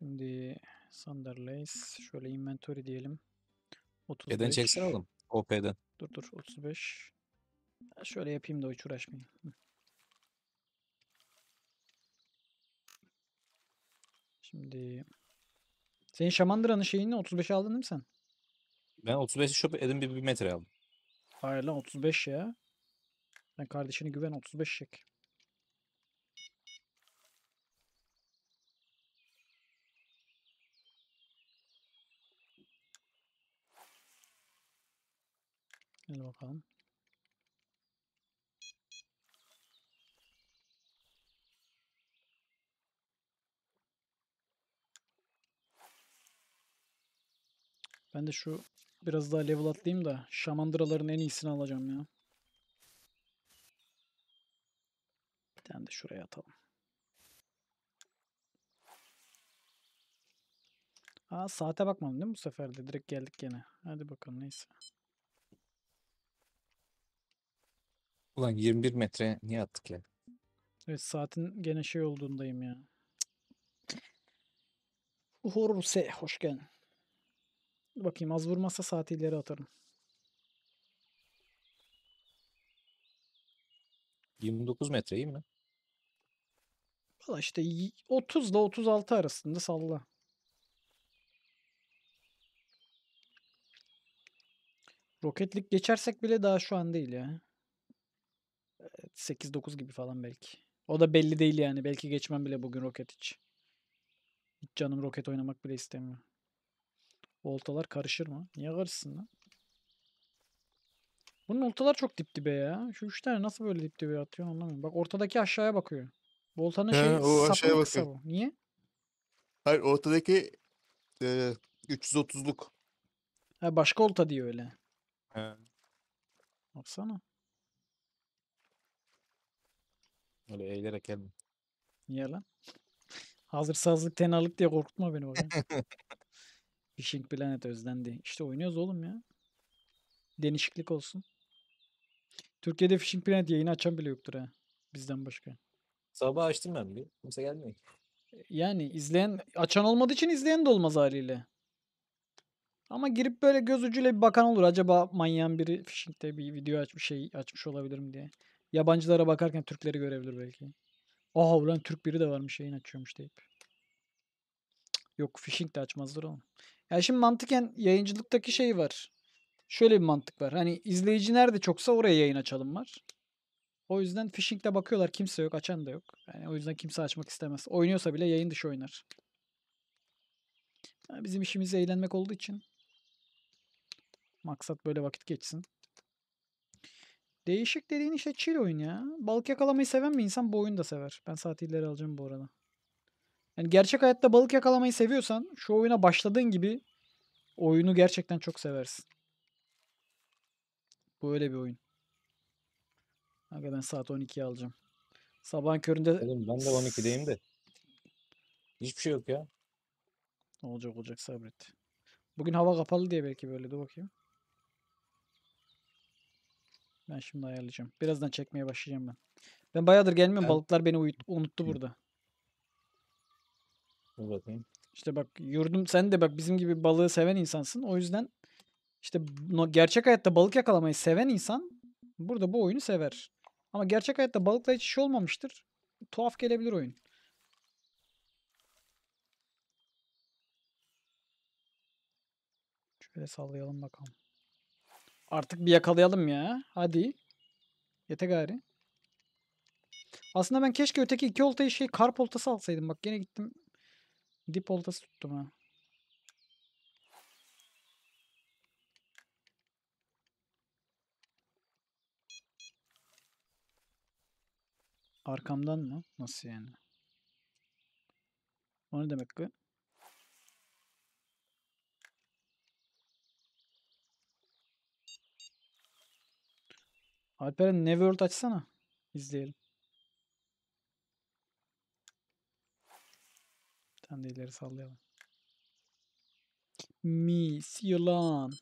Şimdi Sunderlace şöyle inventory diyelim. 35. P'den çeksen oğlum. OP'den. Dur dur 35. şöyle yapayım da hiç uğraşmayayım. Şimdi senin Şamandıran'ın şeyini 35'e aldın değil mi sen? Ben 35'i şop edin bir, bir metre aldım. Hayır lan 35 ya. Ben kardeşini güven 35 çek. Şimdi bakalım. Ben de şu biraz daha level atlayayım da şamandıraların en iyisini alacağım ya. Bir tane de şuraya atalım. Aa saate bakmadım değil mi bu sefer de? Direkt geldik gene. Hadi bakalım neyse. Ulan 21 metre niye attık ya? Evet saatin gene şey olduğundayım ya. Horse hoş geldin. bakayım az vurmazsa saati ileri atarım. 29 metre iyi mi? Valla işte 30 ile 36 arasında salla. Roketlik geçersek bile daha şu an değil ya. 8-9 gibi falan belki. O da belli değil yani. Belki geçmem bile bugün roket hiç. Hiç canım roket oynamak bile istemiyor. Oltalar karışır mı? Niye karışsın lan? Bunun oltalar çok dip dibe ya. Şu üç tane nasıl böyle dip dibe atıyor anlamıyorum. Bak ortadaki aşağıya bakıyor. Voltanın şeyi o aşağıya bakıyor. bu. Niye? Hayır ortadaki e, 330'luk. Ha, başka olta diyor öyle. He. Baksana. Öyle eğilerek gelme. Niye lan? Hazır sazlık tenalık diye korkutma beni oraya. Fishing Planet özlendi. İşte oynuyoruz oğlum ya. Denişiklik olsun. Türkiye'de Fishing Planet yayını açan bile yoktur ha. Bizden başka. Sabah açtım ben bir. Kimse gelmiyor. Yani izleyen, açan olmadığı için izleyen de olmaz haliyle. Ama girip böyle göz ucuyla bir bakan olur. Acaba manyağın biri Fishing'de bir video açmış şey açmış olabilir mi diye. Yabancılara bakarken Türkleri görebilir belki. Aha ulan Türk biri de varmış yayın açıyormuş deyip. Yok phishing de açmazlar oğlum. Ya yani şimdi mantıken yayıncılıktaki şey var. Şöyle bir mantık var. Hani izleyici nerede çoksa oraya yayın açalım var. O yüzden phishing'de bakıyorlar kimse yok, açan da yok. Yani o yüzden kimse açmak istemez. Oynuyorsa bile yayın dışı oynar. Yani bizim işimiz eğlenmek olduğu için maksat böyle vakit geçsin. Değişik dediğin işte chill oyun ya. Balık yakalamayı seven bir insan bu oyunu da sever. Ben saat ileri alacağım bu arada. Yani gerçek hayatta balık yakalamayı seviyorsan şu oyuna başladığın gibi oyunu gerçekten çok seversin. Bu öyle bir oyun. Aga ben saat 12'ye alacağım. Sabahın köründe... Oğlum ben de 12'deyim de. Hiçbir şey yok ya. Olacak olacak sabret. Bugün hava kapalı diye belki böyle. de bakayım. Ben şimdi ayarlayacağım. Birazdan çekmeye başlayacağım ben. Ben bayağıdır gelmiyorum. Ben... Balıklar beni uyut- unuttu burada. Dur bakayım. İşte bak yurdum sen de bak bizim gibi balığı seven insansın. O yüzden işte gerçek hayatta balık yakalamayı seven insan burada bu oyunu sever. Ama gerçek hayatta balıkla hiç iş olmamıştır. Tuhaf gelebilir oyun. Şöyle sallayalım bakalım. Artık bir yakalayalım ya. Hadi. Yete gari. Aslında ben keşke öteki iki oltayı şey karp oltası alsaydım. Bak yine gittim. Dip oltası tuttum ha. Arkamdan mı? Nasıl yani? O ne demek ki? Alperen New World açsana. İzleyelim. Bir de ileri sallayalım. Mi, Silan.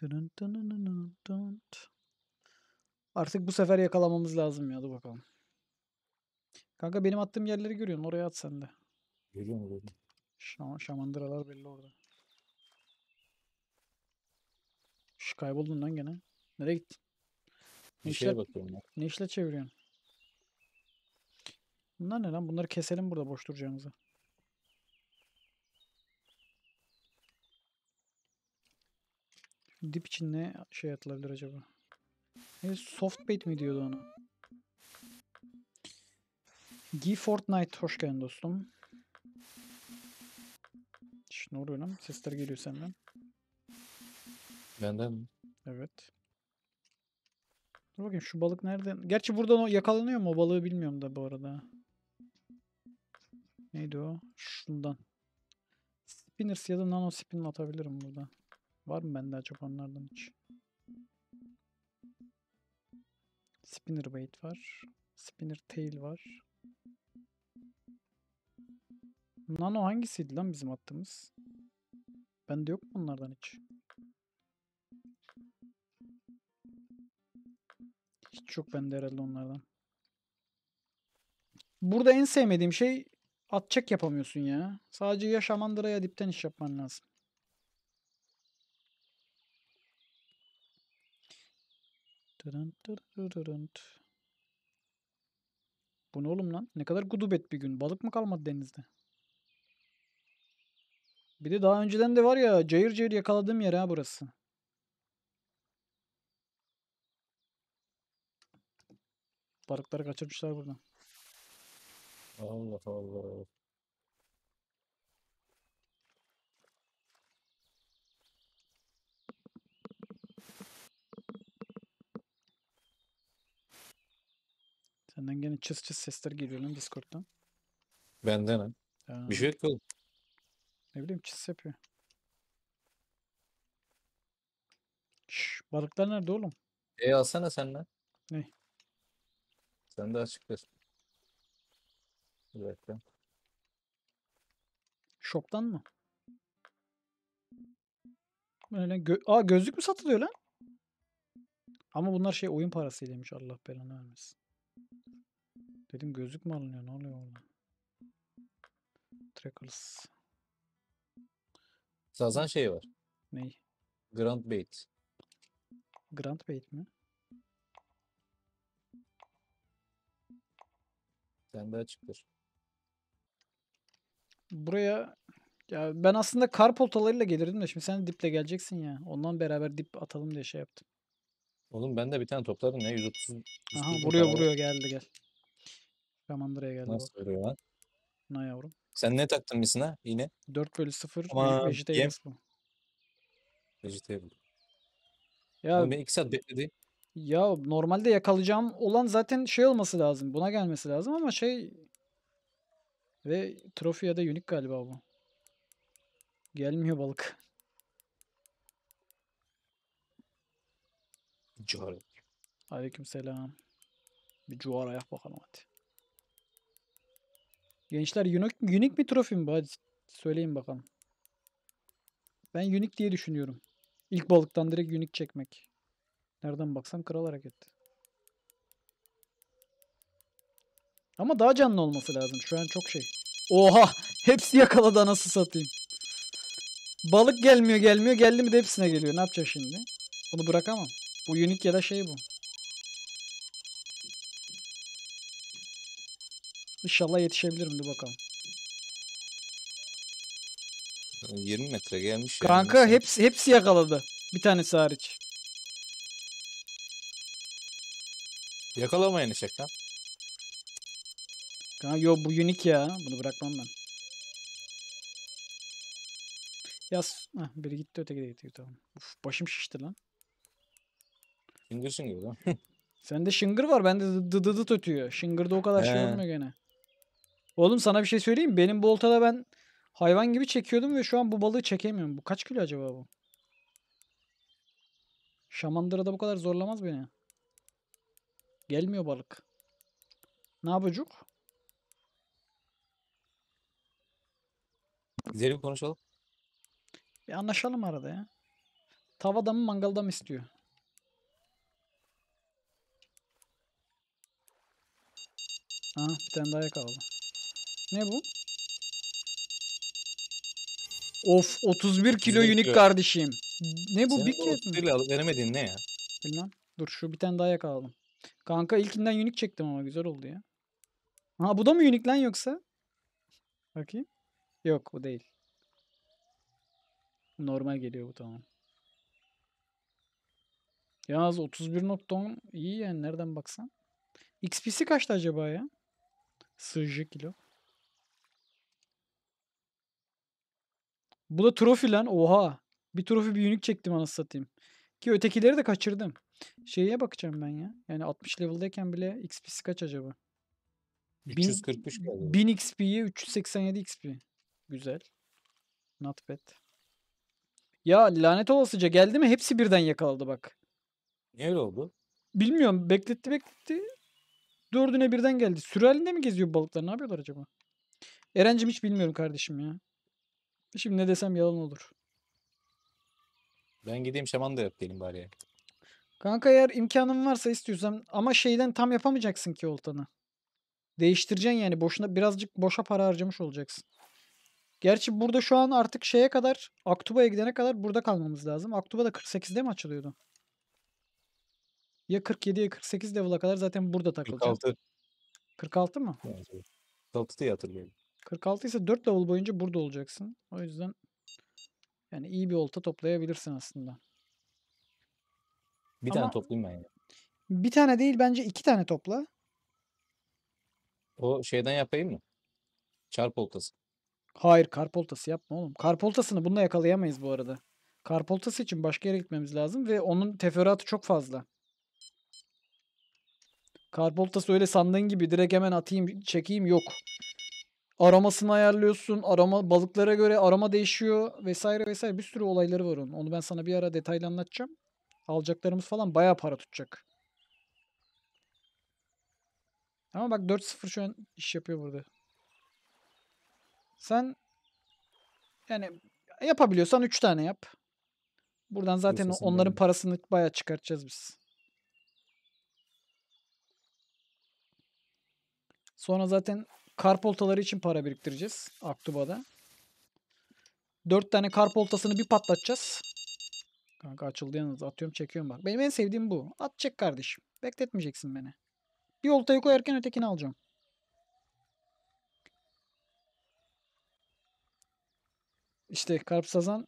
Dın dın Artık bu sefer yakalamamız lazım ya. Dur bakalım. Kanka benim attığım yerleri görüyorsun. Oraya at sen de. Görüyorum görüyorum. Şam şamandıralar belli orada. Şş, kayboldun lan gene. Nereye gittin? Ne Bir ne işle çeviriyorsun? Bunlar ne lan? Bunları keselim burada boş duracağımıza. Dip için ne şey atılabilir acaba? E, soft bait mi diyordu ona? G Fortnite hoş geldin dostum. Şimdi ne oluyor lan? Sesler geliyor senden. Benden mi? Evet. Dur bakayım şu balık nereden? Gerçi buradan o yakalanıyor mu o balığı bilmiyorum da bu arada. Neydi o? Şundan. Spinners ya da nano spin atabilirim burada. Var mı bende acaba onlardan hiç? Spinner bait var. Spinner tail var. Nano hangisiydi lan bizim attığımız? Bende yok mu onlardan hiç? Çok ben herhalde onlardan. Burada en sevmediğim şey at yapamıyorsun ya. Sadece ya şamandıra ya dipten iş yapman lazım. Bu ne oğlum lan? Ne kadar gudubet bir gün. Balık mı kalmadı denizde? Bir de daha önceden de var ya cayır cayır yakaladığım yer ha burası. Balıkları kaçırmışlar buradan. Allah Allah. Senden gene çıs çıs sesler geliyor lan Discord'dan. Benden ha. Bir şey yok oğlum. Ne bileyim çıs yapıyor. Şş, balıklar nerede oğlum? E alsana sen lan. Ne? Sen de açıklıyorsun. Bir dakika. Şoptan mı? Öyle gö Aa gözlük mü satılıyor lan? Ama bunlar şey oyun parasıymış Allah belanı vermesin. Dedim gözlük mü alınıyor? Ne oluyor orada? Trackers. Sazan şey var. Ney? Grand Bait. Grand Bait mi? Sen de açıktır. Buraya ya ben aslında kar poltalarıyla gelirdim de şimdi sen diple geleceksin ya. Ondan beraber dip atalım diye şey yaptım. Oğlum ben de bir tane topladım ne 130. Aha vuruyor vuruyor geldi gel. Şamandıra'ya geldi. Nasıl bak. vuruyor lan? Na yavrum. Sen ne taktın misine yine? 4 bölü 0 Ama vegetable. Vegetable. Ya, Ama ben 2 saat bekledi. Ya normalde yakalayacağım olan zaten şey olması lazım. Buna gelmesi lazım ama şey ve trofi ya da unik galiba bu. Gelmiyor balık. Cuhar. Aleyküm selam. Bir cuhara yap bakalım hadi. Gençler unique unique bir trofi mi bu? Hadi söyleyin bakalım. Ben unique diye düşünüyorum. İlk balıktan direkt unique çekmek. Nereden baksan kral hareket. Ama daha canlı olması lazım. Şu an çok şey. Oha! Hepsi yakaladı nasıl satayım. Balık gelmiyor gelmiyor. Geldi mi de hepsine geliyor. Ne yapacağız şimdi? Bunu bırakamam. Bu unique ya da şey bu. İnşallah yetişebilirim. Dur bakalım. 20 metre gelmiş. Kanka yani. hepsi, hepsi yakaladı. Bir tanesi hariç. Yakalamayın eşekten. Kanka yo bu unik ya. Bunu bırakmam ben. Yaz. Heh, biri gitti öteki de gitti. Tamam. Uf, başım şişti lan. Şıngır şıngır lan. Sende şıngır var. Bende dı dı dı ötüyor. Şıngırda o kadar şey olmuyor gene. Oğlum sana bir şey söyleyeyim. Benim boltada ben hayvan gibi çekiyordum ve şu an bu balığı çekemiyorum. Bu kaç kilo acaba bu? Şamandıra da bu kadar zorlamaz beni. Gelmiyor balık. Ne yapacak? Gidelim konuşalım. Bir anlaşalım arada ya. Tavada mı mangalda mı istiyor? Ha bir tane daha yakaladım. Ne bu? Of 31 kilo Bizim unik kardeşim. Ne bu Senin bir kere mi? veremedin ne ya? Bilmem. Dur şu bir tane daha yakaladım. Kanka ilkinden unik çektim ama güzel oldu ya. Ha bu da mı unik lan yoksa? Bakayım. Yok bu değil. Normal geliyor bu tamam. Yalnız 31.10 iyi yani nereden baksan. XP'si kaçtı acaba ya? Sığıcı kilo. Bu da trofi lan. Oha. Bir trofi bir unik çektim anasını satayım. Ki ötekileri de kaçırdım. Şeye bakacağım ben ya. Yani 60 level'dayken bile XP'si kaç acaba? 343 galiba. 1000 XP'ye 387 XP. Güzel. Not bad. Ya lanet olasıca geldi mi hepsi birden yakaladı bak. Niye oldu? Bilmiyorum. Bekletti bekletti. Dördüne birden geldi. Sürelinde mi geziyor balıklar? Ne yapıyorlar acaba? Erencim hiç bilmiyorum kardeşim ya. Şimdi ne desem yalan olur. Ben gideyim şaman da yap diyelim bari. Kanka eğer imkanın varsa istiyorsan ama şeyden tam yapamayacaksın ki oltanı. Değiştireceksin yani boşuna birazcık boşa para harcamış olacaksın. Gerçi burada şu an artık şeye kadar Aktuba'ya gidene kadar burada kalmamız lazım. Aktuba da 48'de mi açılıyordu? Ya 47 ya 48 level'a kadar zaten burada takılacağız. 46. 46 mı? 46 diye hatırlıyorum. 46 ise 4 level boyunca burada olacaksın. O yüzden yani iyi bir olta toplayabilirsin aslında. Bir Ama- tane toplayayım ben ya. Bir tane değil bence iki tane topla. O şeyden yapayım mı? Çarp Hayır karpoltası yapma oğlum. Karpoltasını bununla yakalayamayız bu arada. Karpoltası için başka yere gitmemiz lazım ve onun teferruatı çok fazla. Karpoltası öyle sandığın gibi direkt hemen atayım çekeyim yok. Aramasını ayarlıyorsun. aroma balıklara göre aroma değişiyor vesaire vesaire bir sürü olayları var onun. Onu ben sana bir ara detaylı anlatacağım alacaklarımız falan bayağı para tutacak. Ama bak 4-0 şu an iş yapıyor burada. Sen yani yapabiliyorsan 3 tane yap. Buradan zaten Nasılsın onların ben? parasını bayağı çıkartacağız biz. Sonra zaten karpoltaları için para biriktireceğiz Aktuba'da. 4 tane karpoltasını bir patlatacağız. Kanka açıldı yalnız. Atıyorum çekiyorum bak. Benim en sevdiğim bu. At çek kardeşim. Bekletmeyeceksin beni. Bir oltayı koyarken ötekini alacağım. İşte karp sazan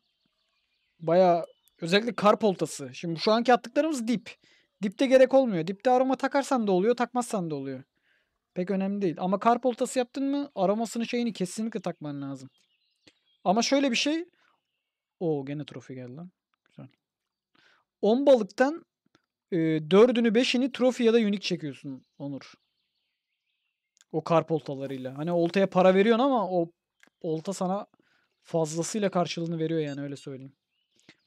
baya özellikle karp oltası. Şimdi şu anki attıklarımız dip. Dipte gerek olmuyor. Dipte aroma takarsan da oluyor, takmazsan da oluyor. Pek önemli değil. Ama karp oltası yaptın mı aromasını şeyini kesinlikle takman lazım. Ama şöyle bir şey. o gene trofi geldi lan. 10 balıktan e, 4'ünü 5'ini trofi ya da unique çekiyorsun Onur. O karp oltalarıyla. Hani oltaya para veriyorsun ama o olta sana fazlasıyla karşılığını veriyor yani öyle söyleyeyim.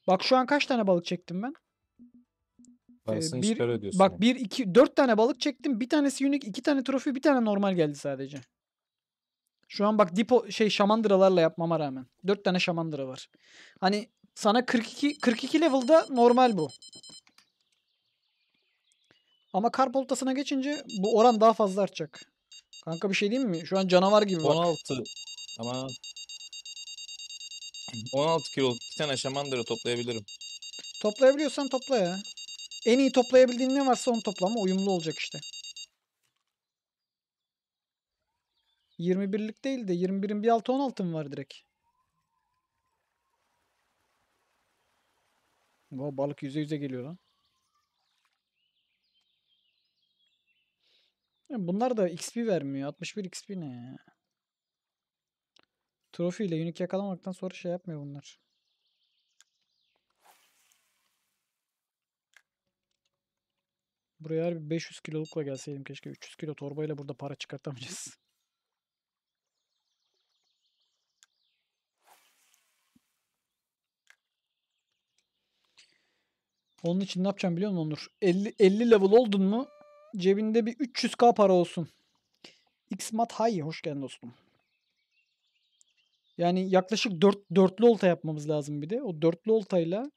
Bak şu an kaç tane balık çektim ben? Parasını ee, bir, çıkar ödüyorsun. Bak 1, 2, 4 tane balık çektim. Bir tanesi unique, iki tane trofi, bir tane normal geldi sadece. Şu an bak dipo şey şamandıralarla yapmama rağmen. Dört tane şamandıra var. Hani sana 42 42 level'da normal bu. Ama kar baltasına geçince bu oran daha fazla artacak. Kanka bir şey diyeyim mi? Şu an canavar gibi bak. 16. Ama 16 kilo bir tane şamandıra toplayabilirim. Toplayabiliyorsan topla ya. En iyi toplayabildiğin ne varsa onu topla ama uyumlu olacak işte. 21'lik değil de 21'in bir altı 16 var direkt? Wow, balık yüze yüze geliyor lan. Bunlar da XP vermiyor. 61 XP ne ya? Trofi ile unik yakalamaktan sonra şey yapmıyor bunlar. Buraya bir 500 kilolukla gelseydim keşke. 300 kilo torbayla burada para çıkartamayacağız. Onun için ne yapacağım biliyor musun Onur? 50, 50 level oldun mu cebinde bir 300k para olsun. Xmat Hay hoş geldin dostum. Yani yaklaşık 4 dörtlü olta yapmamız lazım bir de. O dörtlü oltayla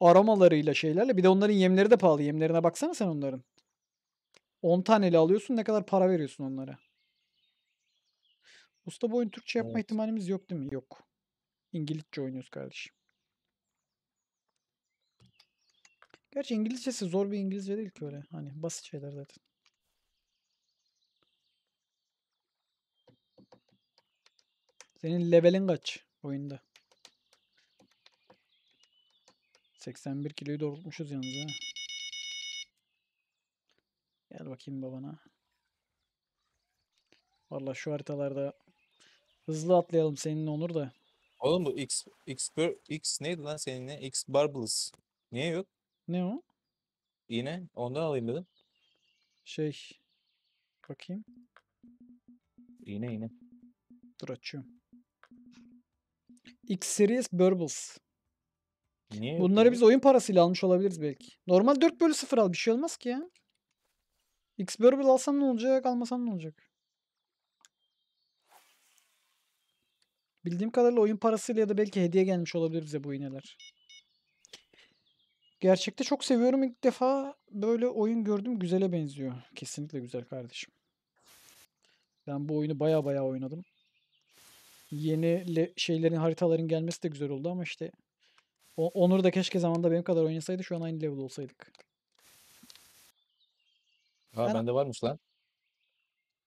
aromalarıyla şeylerle bir de onların yemleri de pahalı. Yemlerine baksana sen onların. 10 taneli alıyorsun ne kadar para veriyorsun onlara. Usta bu oyun Türkçe yapma evet. ihtimalimiz yok değil mi? Yok. İngilizce oynuyoruz kardeşim. Gerçi İngilizcesi zor bir İngilizce değil ki öyle. Hani basit şeyler zaten. Senin levelin kaç oyunda? 81 kiloyu doğrultmuşuz yalnız ha. Gel bakayım babana. Valla şu haritalarda hızlı atlayalım seninle olur da. Oğlum bu X, X, X neydi lan seninle? X Barbles. Niye yok? Ne o? Yine ondan alayım dedim. Şey. Bakayım. Yine yine. Dur açıyorum. X Series Burbles. Niye? Bunları biz oyun parasıyla almış olabiliriz belki. Normal 4 bölü 0 al. Bir şey olmaz ki ya. X Burble alsam ne olacak? Almasam ne olacak? Bildiğim kadarıyla oyun parasıyla ya da belki hediye gelmiş olabilir bize bu iğneler. Gerçekte çok seviyorum. ilk defa böyle oyun gördüm. Güzele benziyor. Kesinlikle güzel kardeşim. Ben bu oyunu baya baya oynadım. Yeni le- şeylerin, haritaların gelmesi de güzel oldu ama işte Onur da keşke zamanda benim kadar oynasaydı şu an aynı level olsaydık. Ha Ben bende varmış lan.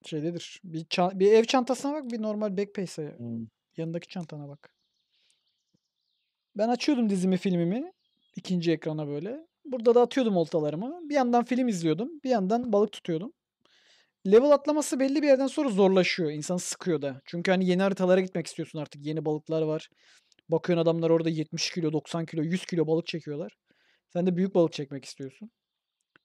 şeydedir. Bir, ça- bir ev çantasına bak, bir normal backpack'e Hmm. yanındaki çantana bak. Ben açıyordum dizimi, filmimi ikinci ekrana böyle. Burada da atıyordum oltalarımı. Bir yandan film izliyordum. Bir yandan balık tutuyordum. Level atlaması belli bir yerden sonra zorlaşıyor. İnsanı sıkıyor da. Çünkü hani yeni haritalara gitmek istiyorsun artık. Yeni balıklar var. Bakıyorsun adamlar orada 70 kilo, 90 kilo, 100 kilo balık çekiyorlar. Sen de büyük balık çekmek istiyorsun.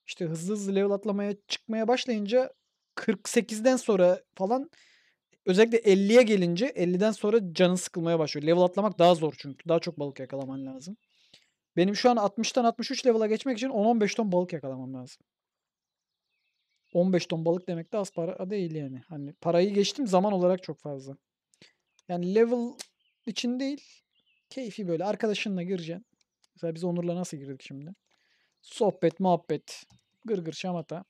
İşte hızlı hızlı level atlamaya çıkmaya başlayınca 48'den sonra falan özellikle 50'ye gelince 50'den sonra canın sıkılmaya başlıyor. Level atlamak daha zor çünkü. Daha çok balık yakalaman lazım. Benim şu an 60'tan 63 level'a geçmek için 10-15 ton balık yakalamam lazım. 15 ton balık demek de az para değil yani. Hani parayı geçtim zaman olarak çok fazla. Yani level için değil. Keyfi böyle. Arkadaşınla gireceksin. Mesela biz Onur'la nasıl girdik şimdi? Sohbet, muhabbet. Gırgır gır şamata.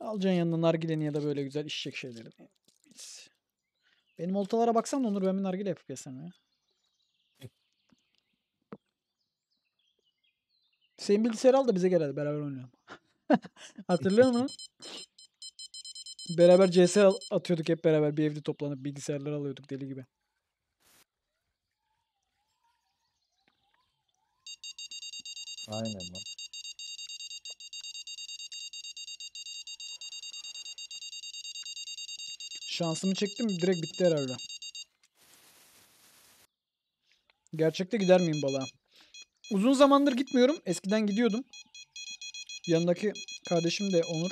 Alcan yanına nargileni ya da böyle güzel içecek şeyleri. Benim oltalara baksan Onur ben bir nargile yapıp yesem ya. Senin bilgisayarı al da bize gel hadi beraber oynayalım. Hatırlıyor musun? beraber CS atıyorduk hep beraber bir evde toplanıp bilgisayarlar alıyorduk deli gibi. Aynen lan. Şansımı çektim direkt bitti herhalde. Gerçekte gider miyim balığa? Uzun zamandır gitmiyorum. Eskiden gidiyordum. Yanındaki kardeşim de Onur.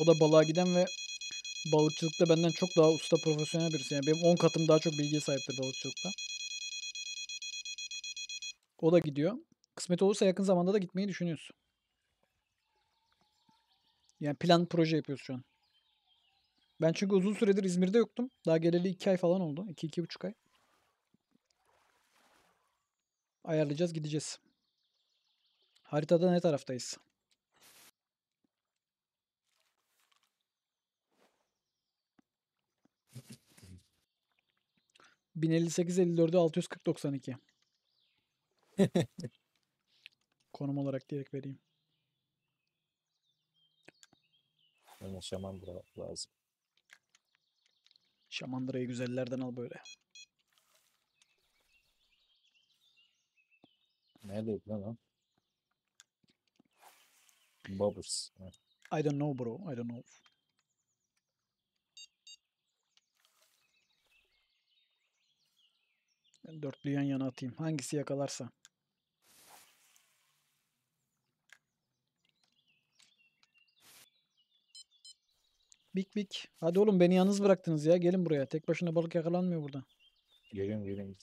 O da balığa giden ve balıkçılıkta benden çok daha usta profesyonel birisi. Yani benim 10 katım daha çok bilgiye sahiptir balıkçılıkta. O da gidiyor. Kısmet olursa yakın zamanda da gitmeyi düşünüyoruz. Yani plan proje yapıyoruz şu an. Ben çünkü uzun süredir İzmir'de yoktum. Daha geleli 2 ay falan oldu. 2-2,5 ay ayarlayacağız gideceğiz. Haritada ne taraftayız? ...1058-54'e 640 Konum olarak direkt vereyim. Bana şamandıra lazım. Şamandırayı güzellerden al böyle. Neredeyiz lan lan? Bubbles. I don't know bro. I don't know. dörtlü yan yana atayım. Hangisi yakalarsa. Bik bik. Hadi oğlum beni yalnız bıraktınız ya. Gelin buraya. Tek başına balık yakalanmıyor burada. Gelin gelin.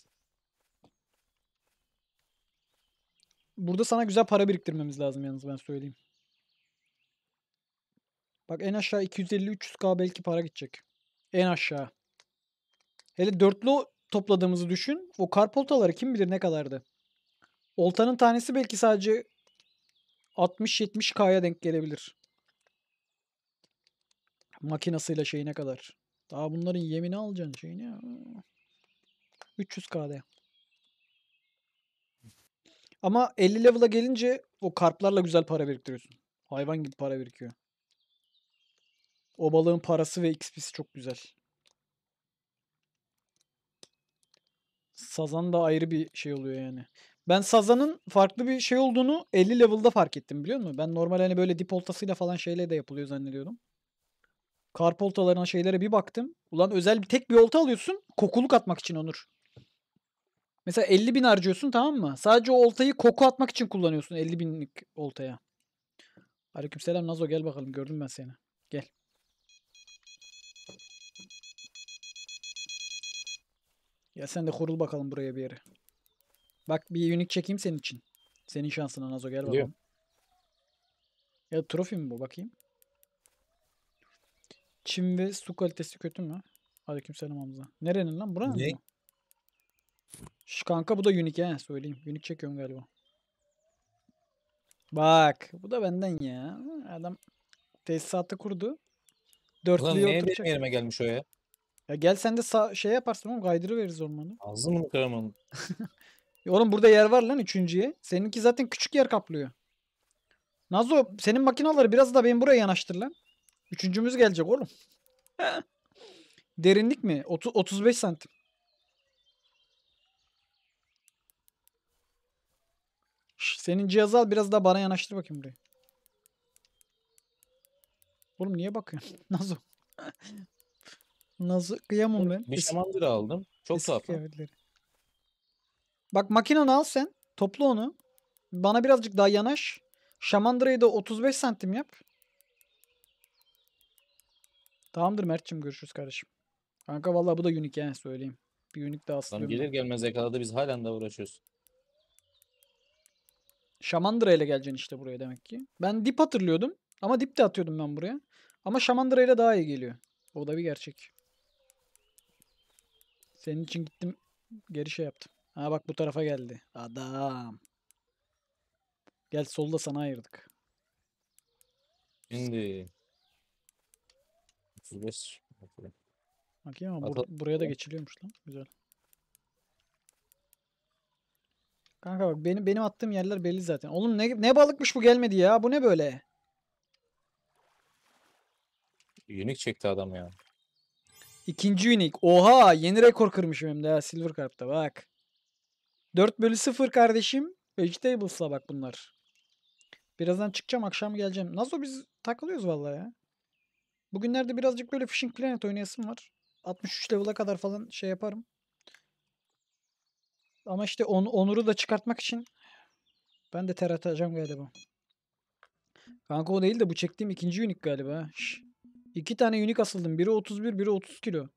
Burada sana güzel para biriktirmemiz lazım yalnız ben söyleyeyim. Bak en aşağı 250-300k belki para gidecek. En aşağı. Hele dörtlü topladığımızı düşün. O karpoltaları kim bilir ne kadardı. Oltanın tanesi belki sadece 60-70k'ya denk gelebilir. Makinasıyla şeyine kadar. Daha bunların yemini alacaksın şeyini. 300k'de. Ama 50 level'a gelince o karplarla güzel para biriktiriyorsun. Hayvan gibi para birikiyor. O balığın parası ve XP'si çok güzel. Sazan da ayrı bir şey oluyor yani. Ben Sazan'ın farklı bir şey olduğunu 50 level'da fark ettim biliyor musun? Ben normal hani böyle dip oltasıyla falan şeyle de yapılıyor zannediyordum. Karp oltalarına şeylere bir baktım. Ulan özel bir tek bir olta alıyorsun. Kokuluk atmak için Onur. Mesela 50 bin harcıyorsun tamam mı? Sadece o oltayı koku atmak için kullanıyorsun 50 binlik oltaya. Aleykümselam Nazo gel bakalım gördüm ben seni. Gel. Ya sen de kurul bakalım buraya bir yere. Bak bir unik çekeyim senin için. Senin şansına Nazo gel bakalım. Ya trofi mi bu bakayım? Çim ve su kalitesi kötü mü? Aleykümselam Hamza. Nerenin lan? Buranın ne? mı? Şu kanka bu da unique he söyleyeyim. Unique çekiyorum galiba. Bak bu da benden ya. Adam tesisatı kurdu. Dörtlüye Ulan niye benim yerime gelmiş o ya? Ya gel sen de sağ, şey yaparsın oğlum kaydırı veririz ormanı. Ağzını mı kıram onu? Oğlum burada yer var lan üçüncüye. Seninki zaten küçük yer kaplıyor. Nazo senin makinaları biraz da benim buraya yanaştır lan. Üçüncümüz gelecek oğlum. Derinlik mi? Otu- 35 santim. Senin cihazı al biraz daha bana yanaştır bakayım burayı. Oğlum niye bakıyorsun? Nazo. Nazo kıyamam ben. Nişamandır aldım. Çok sağ Bak makinanı al sen. Topla onu. Bana birazcık daha yanaş. Şamandırayı da 35 santim yap. Tamamdır Mert'cim görüşürüz kardeşim. Kanka vallahi bu da unik yani söyleyeyim. Bir unik daha aslında. Gelir gelmez yakalada biz halen de uğraşıyoruz. Şamandıra ile geleceksin işte buraya demek ki. Ben dip hatırlıyordum. Ama dip de atıyordum ben buraya. Ama Şamandıra ile daha iyi geliyor. O da bir gerçek. Senin için gittim geri şey yaptım. Ha bak bu tarafa geldi. Adam. Gel solda sana ayırdık. Şimdi 35 Bakayım ama bur buraya da geçiliyormuş lan. Güzel. Kanka bak benim benim attığım yerler belli zaten. Oğlum ne ne balıkmış bu gelmedi ya. Bu ne böyle? Unique çekti adam ya. İkinci Unique. Oha yeni rekor kırmışım hem de ya Silver carp'ta bak. 4 bölü 0 kardeşim. Vegetables'la bak bunlar. Birazdan çıkacağım akşam geleceğim. Nasıl biz takılıyoruz vallahi ya. Bugünlerde birazcık böyle Fishing Planet oynayasım var. 63 level'a kadar falan şey yaparım. Ama işte on, Onur'u da çıkartmak için ben de ter atacağım galiba. Kanka o değil de bu çektiğim ikinci unik galiba. Şş. İki tane unik asıldım. Biri 31, biri 30 kilo.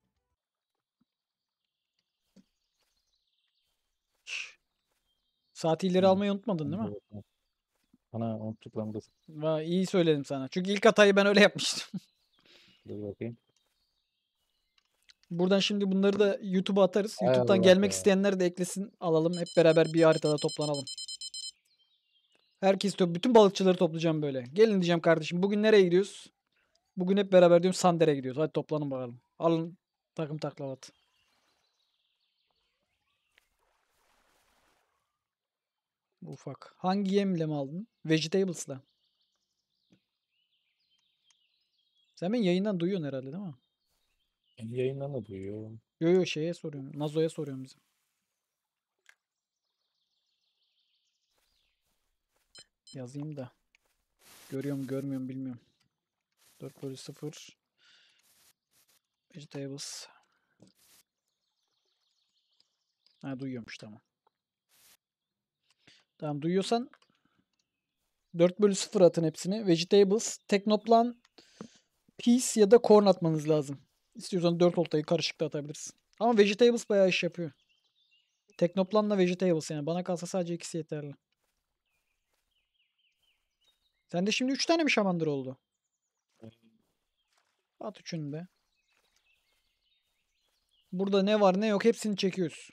Şş. Saati ileri almayı unutmadın değil mi? Ana unuttuk lan iyi söyledim sana. Çünkü ilk hatayı ben öyle yapmıştım. Dur bakayım. Buradan şimdi bunları da YouTube'a atarız. Hay YouTube'dan gelmek ya. isteyenler de eklesin alalım. Hep beraber bir haritada toplanalım. Herkes top, bütün balıkçıları toplayacağım böyle. Gelin diyeceğim kardeşim. Bugün nereye gidiyoruz? Bugün hep beraber diyorum Sander'e gidiyoruz. Hadi toplanın bakalım. Alın takım taklavat. Ufak. Hangi yemle mi aldın? Vegetables'la. Sen beni yayından duyuyorsun herhalde değil mi? Kendi yayında duyuyor? Yo yo şeye soruyorum. Nazo'ya soruyorum bizim. Yazayım da. Görüyorum görmüyorum bilmiyorum. 4 polis 0. Vegetables. Ha duyuyormuş tamam. Tamam duyuyorsan 4 bölü 0 atın hepsini. Vegetables, Teknoplan, Peace ya da Corn atmanız lazım. İstiyorsan 4 oltayı karışık da atabilirsin. Ama Vegetables bayağı iş yapıyor. Teknoplanla Vegetables yani. Bana kalsa sadece ikisi yeterli. Sen de şimdi 3 tane mi şamandır oldu? At üçünü be. Burada ne var ne yok hepsini çekiyoruz.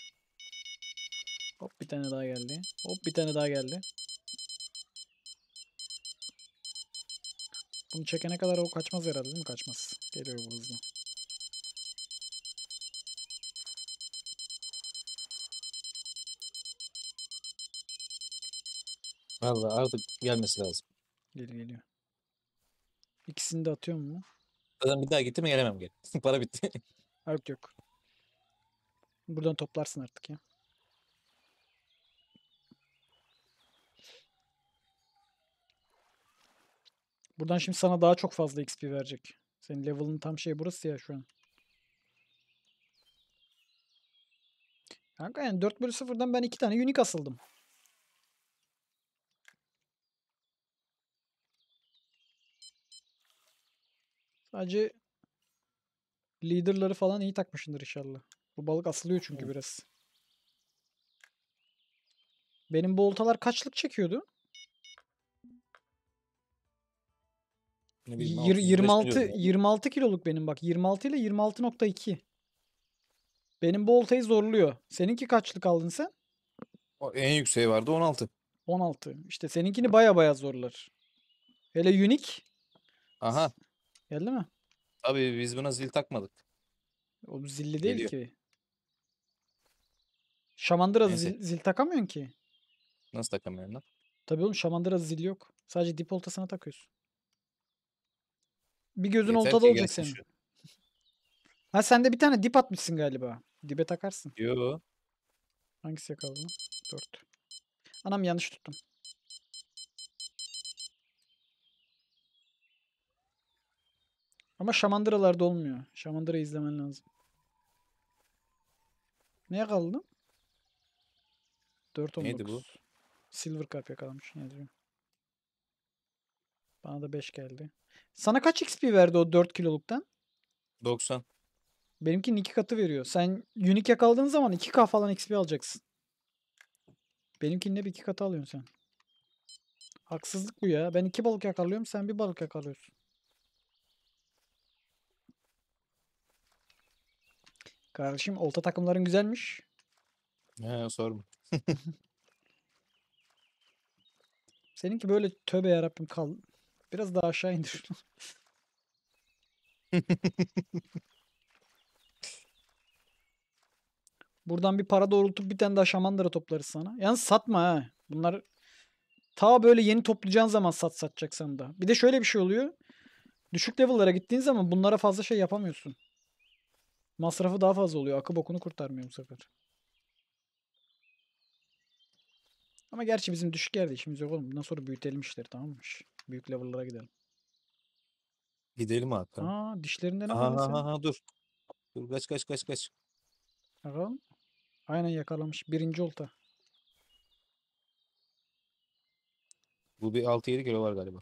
Hop bir tane daha geldi. Hop bir tane daha geldi. Bunu çekene kadar o kaçmaz herhalde değil mi? Kaçmaz. Geliyor bu hızlı. Valla artık gelmesi lazım. Geri geliyor. İkisini de atıyor mu? Zaten bir daha gitti mi gelemem geri. Para bitti. Yok yok. Buradan toplarsın artık ya. Buradan şimdi sana daha çok fazla XP verecek. Senin level'ın tam şey burası ya şu an. Kanka yani 4 bölü 0'dan ben 2 tane unique asıldım. Sadece liderları falan iyi takmışındır inşallah. Bu balık asılıyor çünkü biraz. Benim bu oltalar kaçlık çekiyordu? Ne bileyim, Yir- 26 25 diyorum. 26 kiloluk benim bak. 26 ile 26.2. Benim bu oltayı zorluyor. Seninki kaçlık aldın sen? En yükseği vardı 16. 16. İşte seninkini baya baya zorlar. Hele unique Aha Geldi mi? Abi biz buna zil takmadık. O zilli değil Geliyor. ki. Şamandıra zil, zil takamıyorsun ki. Nasıl takamıyorum lan? Tabii oğlum şamandıra zil yok. Sadece dip oltasına takıyorsun. Bir gözün Yeter oltada olacak gelsin senin. Ha sen de bir tane dip atmışsın galiba. Dibe takarsın. Yo. Hangisi yakaladı? Dört. Anam yanlış tuttum. Ama şamandıralarda olmuyor. Şamandıra izlemen lazım. Neye kaldım? 4.19. Neydi bu? Silver Cup yakalamış Ne diyor? Bana da 5 geldi. Sana kaç XP verdi o 4 kiloluktan? 90. Benimkinin 2 katı veriyor. Sen unique yakaladığın zaman 2K falan XP alacaksın. Benimkinin bir 2 katı alıyorsun sen. Haksızlık bu ya. Ben 2 balık yakalıyorum sen 1 balık yakalıyorsun. Kardeşim olta takımların güzelmiş. He sorma. Seninki böyle töbe yarabbim kal. Biraz daha aşağı indir. Buradan bir para doğrultup bir tane daha şamandıra toplarız sana. Yalnız satma ha. Bunlar ta böyle yeni toplayacağın zaman sat satacaksan da. Bir de şöyle bir şey oluyor. Düşük level'lara gittiğin zaman bunlara fazla şey yapamıyorsun. Masrafı daha fazla oluyor. Akı bokunu kurtarmıyor bu sefer. Ama gerçi bizim düşük yerde işimiz yok oğlum. Bundan sonra büyütelim işleri tamammış. Büyük level'lara gidelim. Gidelim hatta. Aa dişlerinde ne var Aha, aha, aha, dur. Dur kaç kaç kaç kaç. Bakalım. Aynen yakalamış. Birinci olta. Bu bir 6-7 kilo var galiba.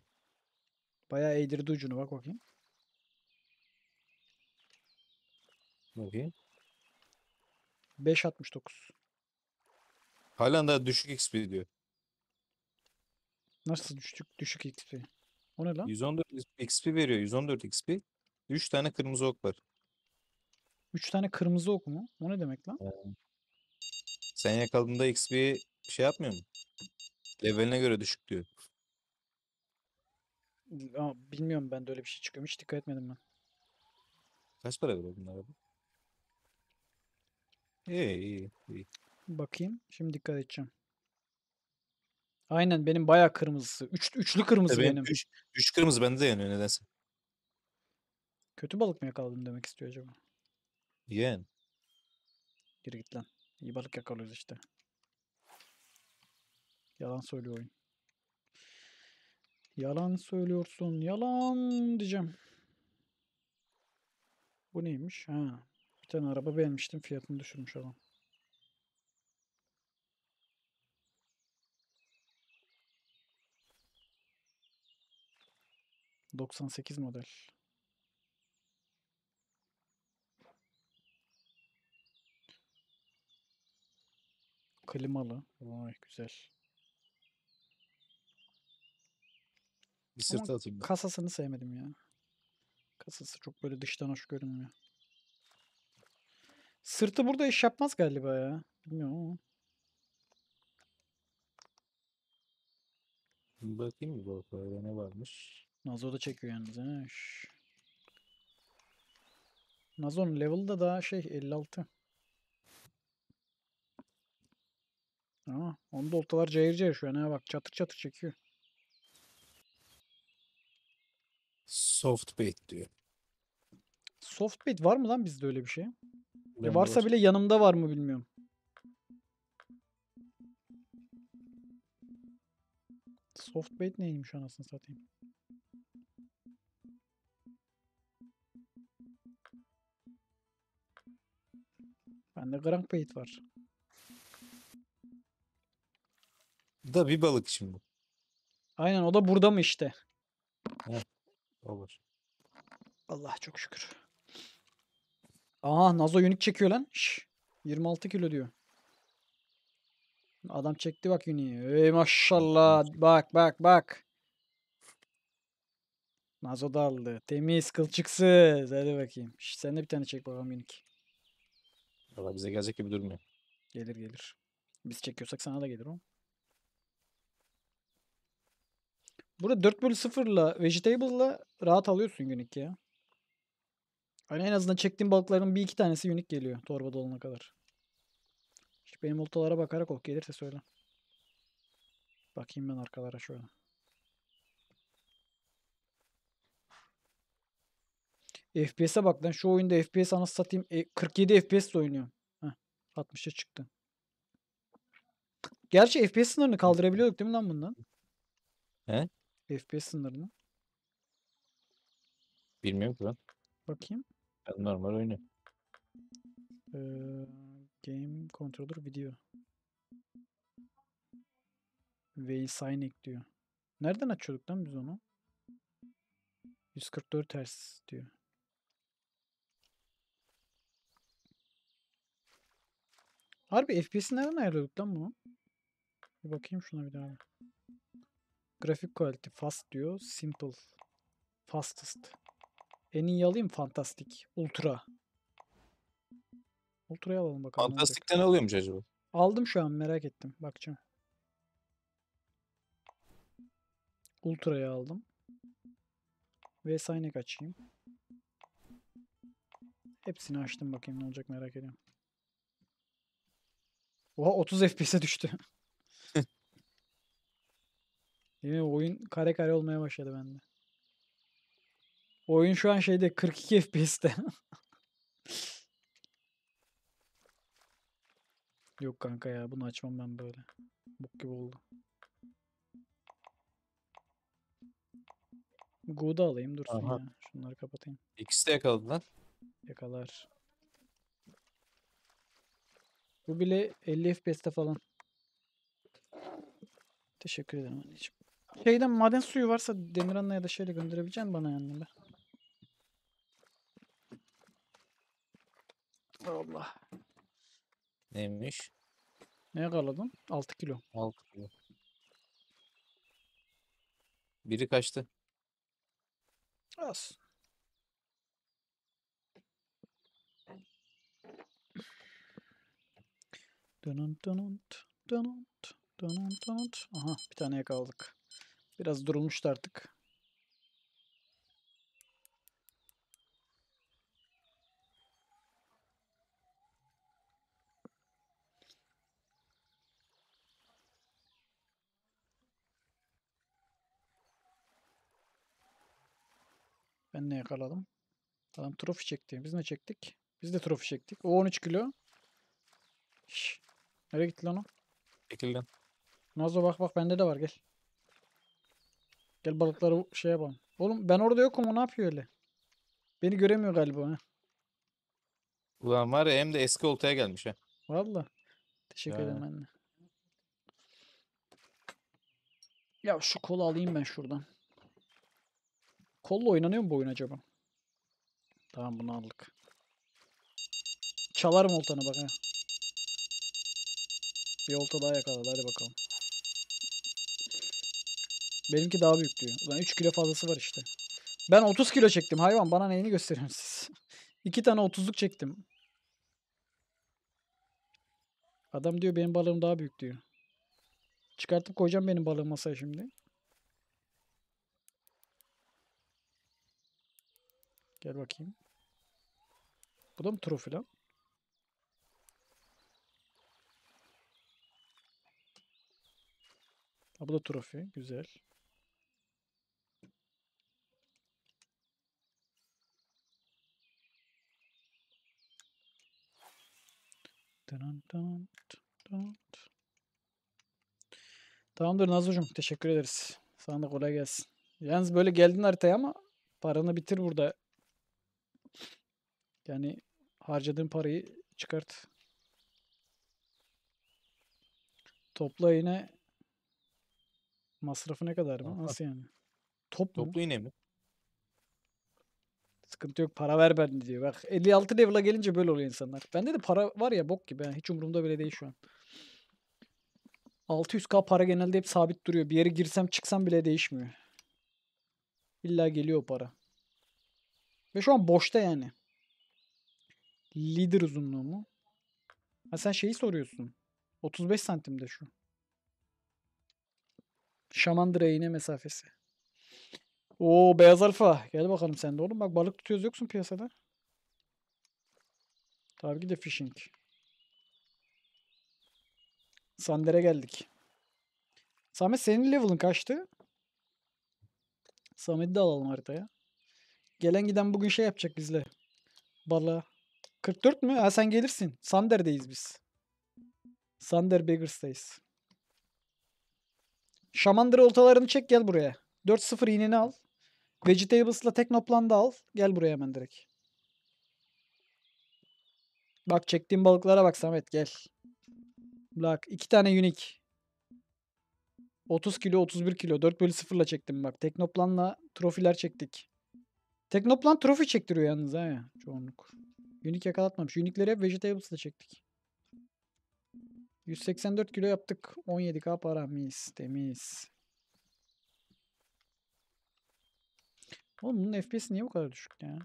Bayağı eğdirdi ucunu bak bakayım. Bakayım. 5.69. Hala daha düşük XP diyor. Nasıl düşük düşük XP? O ne lan? 114 XP veriyor. 114 XP. 3 tane kırmızı ok var. 3 tane kırmızı ok mu? O ne demek lan? Sen yakaladığında XP şey yapmıyor mu? Leveline göre düşük diyor. Ama bilmiyorum ben de öyle bir şey çıkıyorum. Hiç dikkat etmedim ben. Kaç para veriyor bunlar abi? İyi iyi iyi. Bakayım. Şimdi dikkat edeceğim. Aynen benim bayağı kırmızısı. Üç, üçlü kırmızı Tabii e, benim. Üç, üç kırmızı bende de yanıyor nedense. Kötü balık mı yakaladım demek istiyor acaba? Yen. Geri git lan. İyi balık yakalıyoruz işte. Yalan söylüyor oyun. Yalan söylüyorsun. Yalan diyeceğim. Bu neymiş? Ha tane araba beğenmiştim. Fiyatını düşürmüş adam. Doksan sekiz model. Klimalı. Vay güzel. Bir sırtı atayım ben. Kasasını sevmedim ya. Kasası çok böyle dıştan hoş görünmüyor. Sırtı burada iş yapmaz galiba ya. Bilmiyorum ama. Bakayım bir bakalım ne varmış. Nazo da çekiyor yalnız. He. Şş. Nazo'nun level'ı da daha şey 56. Ama onda oltalar cayır cayır şu an. Ha bak çatır çatır çekiyor. Soft bait diyor. Soft bait var mı lan bizde öyle bir şey? Ben Varsa bile yanımda var mı bilmiyorum. Softbait neymiş anasını satayım. Bende Grand Bait var. Bu da bir balık şimdi. Aynen o da burada mı işte? Heh, olur. Allah çok şükür. Aha Nazo unik çekiyor lan. Şş, 26 kilo diyor. Adam çekti bak uniği. Ey maşallah. Bak bak bak. Nazo da aldı. Temiz kılçıksız. Hadi bakayım. Şş, sen de bir tane çek bakalım unik. Valla bize gelecek gibi durmuyor. Gelir gelir. Biz çekiyorsak sana da gelir o. Burada 4 bölü 0 ile Vegetable'la rahat alıyorsun günlük ya. Hani en azından çektiğim balıkların bir iki tanesi unik geliyor torba dolana kadar. İşte benim oltalara bakarak ok gelirse söyle. Bakayım ben arkalara şöyle. FPS'e bak lan şu oyunda FPS anası satayım. E, 47 FPS oynuyorum. Heh, 60'a çıktı. Gerçi FPS sınırını kaldırabiliyorduk değil mi lan bundan? He? FPS sınırını. Bilmiyorum ki ben. Bakayım. Ben normal oynuyorum. Ee, game controller video. VSynic diyor. Nereden açıyorduk lan biz onu? 144 ters diyor. Harbi FPS'i nereden ayarlıyorduk lan bunu? Bir bakayım şuna bir daha. Grafik quality fast diyor. Simple. Fastest. En iyi alayım fantastik. Ultra. Ultra'yı alalım bakalım. Fantastik'ten ne alıyormuş acaba? Aldım şu an merak ettim. Bakacağım. Ultra'yı aldım. Ve Synek açayım. Hepsini açtım bakayım ne olacak merak ediyorum. Oha 30 FPS'e düştü. Yine oyun kare kare olmaya başladı bende. Oyun şu an şeyde 42 FPS'te. Yok kanka ya bunu açmam ben böyle. Bok gibi oldu. Good'u alayım dursun Aha. ya. Şunları kapatayım. İkisi de yakaladı lan. Yakalar. Bu bile 50 FPS'te falan. Teşekkür ederim anneciğim. Şeyden maden suyu varsa Demiran'la ya da şöyle gönderebileceğim bana yanına. Allah. Neymiş? Ne yakaladın? 6 kilo. 6 kilo. Biri kaçtı. Az. Dönünt dönünt dönünt dönünt dönünt. Aha bir tane yakaladık. Biraz durulmuştu artık. Ben ne yakaladım? Tamam trofi çekti. Biz ne çektik? Biz de trofi çektik. O 13 kilo. Şş. Nereye gitti lan o? Çekildim. Nazo bak bak bende de var gel. Gel balıkları şey yapalım. Oğlum ben orada yokum o ne yapıyor öyle? Beni göremiyor galiba. He. Ulan var ya hem de eski oltaya gelmiş ha. Valla. Teşekkür ederim anne. Ya şu kolu alayım ben şuradan. Kolla oynanıyor mu bu oyun acaba? Tamam bunu aldık. Çalarım oltanı bak ha. Bir olta daha yakaladı hadi bakalım. Benimki daha büyük diyor. Ulan 3 kilo fazlası var işte. Ben 30 kilo çektim hayvan bana neyini gösteriyorsunuz? siz? 2 tane 30'luk çektim. Adam diyor benim balığım daha büyük diyor. Çıkartıp koyacağım benim balığım masaya şimdi. Gel bakayım. Bu da mı true filan? Ha, bu da trofi. Güzel. Tamamdır Nazucum. Teşekkür ederiz. Sana da kolay gelsin. Yalnız böyle geldin haritaya ama paranı bitir burada yani harcadığın parayı çıkart. Topla yine masrafı ne kadar mı? Nasıl yani? Top mu? Toplu yine mi? Sıkıntı yok para ver ben diyor. Bak 56 level'a gelince böyle oluyor insanlar. Bende de para var ya bok gibi. hiç umurumda bile değil şu an. 600k para genelde hep sabit duruyor. Bir yere girsem çıksam bile değişmiyor. İlla geliyor para. Ve şu an boşta yani. Lider uzunluğu mu? Ha sen şeyi soruyorsun. 35 santim de şu. Şamandıra iğne mesafesi. Oo beyaz alfa. Gel bakalım sen de oğlum. Bak balık tutuyoruz yoksun piyasada. Tabii ki de fishing. Sander'e geldik. Samet senin level'ın kaçtı? Samet'i de alalım haritaya. Gelen giden bugün şey yapacak bizle. Bala. 44 mü? Ha sen gelirsin. Sander'deyiz biz. Sander Beggers'tayız. Şamandır oltalarını çek gel buraya. 4-0 iğneni al. Vegetables'la Teknoplan'da al. Gel buraya hemen direkt. Bak çektiğim balıklara bak Samet gel. Bak iki tane unique. 30 kilo 31 kilo 4 bölü 0 çektim bak. Teknoplan'la trofiler çektik. Teknoplan trofi çektiriyor yalnız ha ya çoğunluk. Unique yakalatmamış. Unique'leri hep vegetables'la çektik. 184 kilo yaptık. 17k para. Mis. Temiz. Oğlum bunun FPS niye bu kadar düşük ya?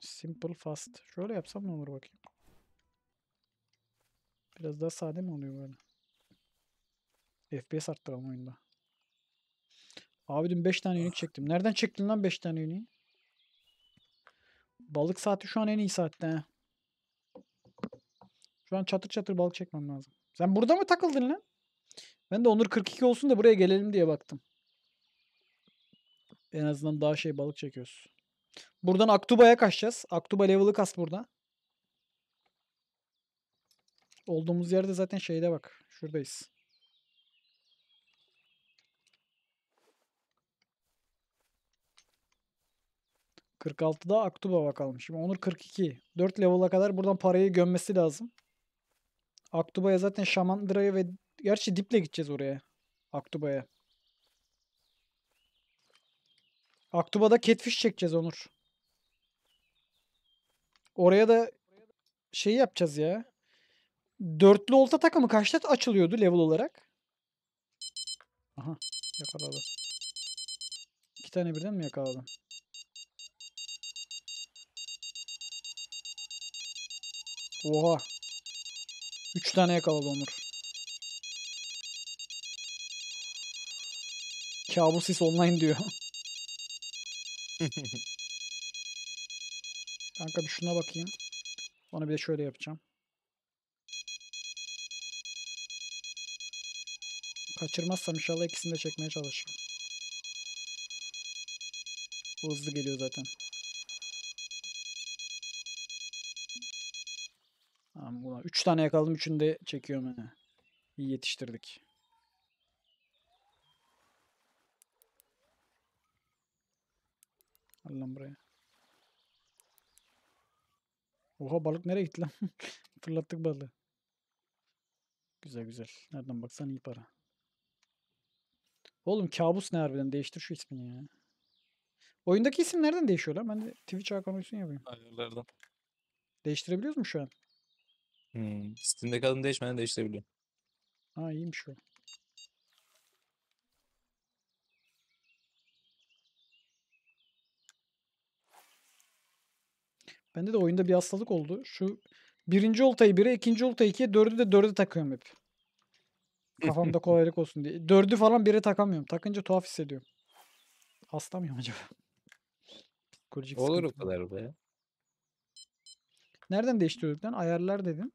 Simple fast. Şöyle yapsam ne olur bakayım. Biraz daha sade mi oluyor böyle? FPS arttıralım oyunda. Abi dün 5 tane unik çektim. Nereden çektin lan 5 tane uniği? Balık saati şu an en iyi saatte. He. Şu an çatır çatır balık çekmem lazım. Sen burada mı takıldın lan? Ben de Onur 42 olsun da buraya gelelim diye baktım. En azından daha şey balık çekiyoruz. Buradan Aktuba'ya kaçacağız. Aktuba level'ı kas burada. Olduğumuz yerde zaten şeyde bak. Şuradayız. 46'da Aktuba bakalım. Şimdi Onur 42. 4 level'a kadar buradan parayı gömmesi lazım. Aktuba'ya zaten Şamandıra'ya ve gerçi diple gideceğiz oraya. Aktuba'ya. Aktuba'da catfish çekeceğiz Onur. Oraya da şey yapacağız ya. Dörtlü olta takımı kaçta açılıyordu level olarak? Aha yakaladı. İki tane birden mi yakaladı? Oha. üç tane yakaladı Onur. Kabus his online diyor. Kanka bir şuna bakayım. Ona bir de şöyle yapacağım. Kaçırmazsam inşallah ikisini de çekmeye çalışacağım. hızlı geliyor zaten. 3 tane yakaladım. Üçünü de çekiyorum. Yani. İyi yetiştirdik. Al lan buraya. Oha balık nereye gitti lan? Fırlattık balığı. Güzel güzel. Nereden baksan iyi para. Oğlum kabus ne harbiden? Değiştir şu ismini ya. Oyundaki isim nereden değişiyor lan? Ben de Twitch Hakan Uysun yapayım. Ayarlardan. Değiştirebiliyoruz mu şu an? Hmm. kalın adını değişmeden değiştirebiliyor. Ha iyiymiş o. Bende de oyunda bir hastalık oldu. Şu birinci oltayı 1'e, ikinci oltayı 2'ye, dördü de dördü takıyorum hep. Kafamda kolaylık olsun diye. Dördü falan 1'e takamıyorum. Takınca tuhaf hissediyorum. Hasta mıyım acaba? Psikolojik Olur o sıkıntı. kadar be. Nereden değiştiriyorduk Ayarlar dedim.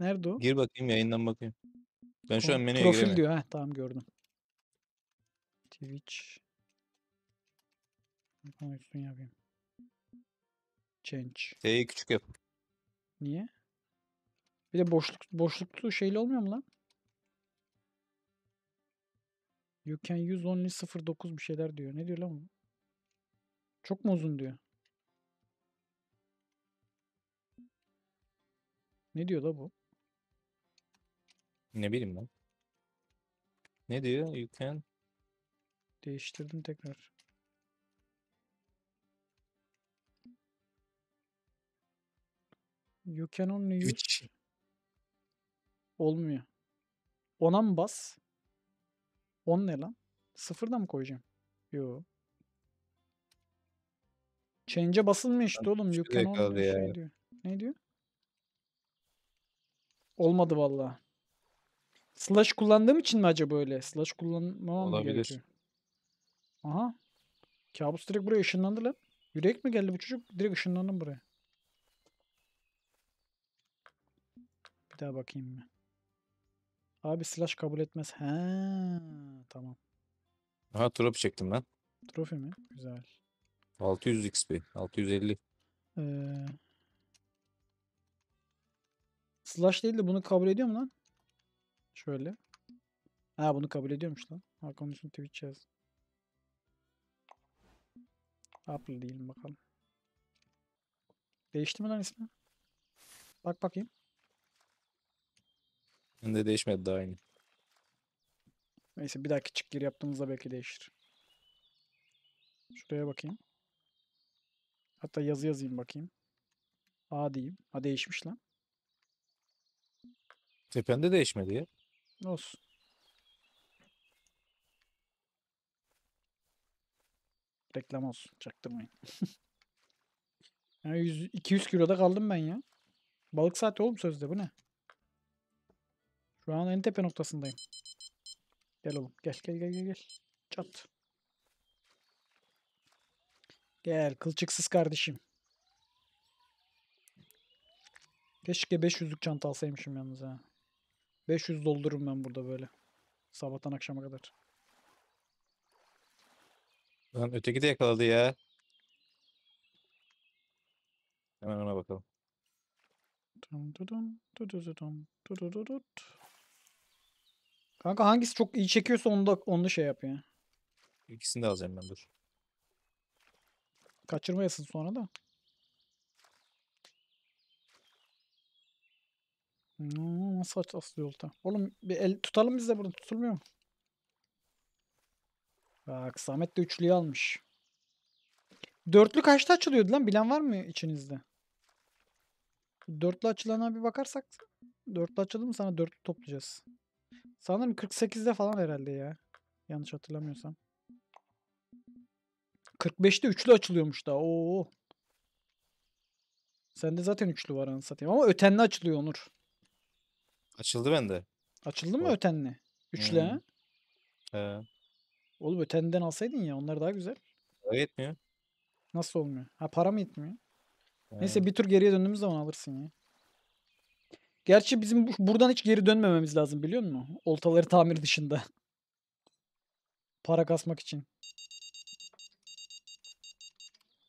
Nerede o? Gir bakayım yayından bakayım. Ben şu an menüye Profil giremiyorum. diyor. Heh, tamam gördüm. Twitch. Üstün yapayım. Change. T'yi küçük yap. Niye? Bir de boşluk boşluklu şeyli olmuyor mu lan? You can use only 09 bir şeyler diyor. Ne diyor lan bu? Çok mu uzun diyor? Ne diyor da bu? Ne bileyim lan? Ne diyor? You can. Değiştirdim tekrar. You can only use. Üç. Olmuyor. Ona mı bas? On ne lan? Sıfırda mı koyacağım? Yo. Change'e basılma işte oğlum. You can şey only şey diyor. Ne diyor? Olmadı vallahi. Slash kullandığım için mi acaba öyle? Slash kullanmam gerekiyor? Aha. Kabus direkt buraya ışınlandı lan. Yürek mi geldi bu çocuk? Direkt ışınlandı buraya. Bir daha bakayım mı? Abi slash kabul etmez. He, tamam. Aha trofi çektim lan. Trofi mi? Güzel. 600 XP. 650. Ee, slash değil de bunu kabul ediyor mu lan? Şöyle. Ha bunu kabul ediyormuş lan. Hakan Usun Twitch yaz. Apple değilim bakalım. Değişti mi lan ismi? Bak bakayım. Bende değişmedi daha aynı. Neyse bir dahaki çık gir yaptığımızda belki değişir. Şuraya bakayım. Hatta yazı yazayım bakayım. A diyeyim. A değişmiş lan. Tepende değişmedi ya. Olsun. Reklam olsun. Çaktırmayın. yani 100, 200 kiloda kaldım ben ya. Balık saati oğlum sözde bu ne? Şu an en tepe noktasındayım. Gel oğlum. Gel gel gel gel. gel. Çat. Gel kılçıksız kardeşim. Keşke 500'lük çanta alsaymışım yalnız ha. 500 doldururum ben burada böyle. Sabahtan akşama kadar. Lan öteki de yakaladı ya. Hemen ona bakalım. Dum dudum, dudududum, dudududut. Kanka hangisi çok iyi çekiyorsa onu da, onu da şey yap ya. İkisini de alacağım ben dur. Kaçırmayasın sonra da. Hmm, nasıl aç asılıyor olta? Oğlum bir el tutalım biz de burada tutulmuyor mu? Bak Samet de üçlüyü almış. Dörtlü kaçta açılıyordu lan? Bilen var mı içinizde? Dörtlü açılana bir bakarsak. Dörtlü açıldı mı sana dörtlü toplayacağız. Sanırım 48'de falan herhalde ya. Yanlış hatırlamıyorsam. 45'te üçlü açılıyormuş da. Oo. Sende zaten üçlü var anı satayım. Ama ötenli açılıyor Onur. Açıldı bende. Açıldı mı Var. ötenli? Üçle. Hmm. ha? He. Oğlum ötenden alsaydın ya onlar daha güzel. Para yetmiyor. Nasıl olmuyor? Ha para mı yetmiyor? He. Neyse bir tur geriye döndüğümüz zaman alırsın ya. Gerçi bizim buradan hiç geri dönmememiz lazım biliyor musun? Oltaları tamir dışında. Para kasmak için.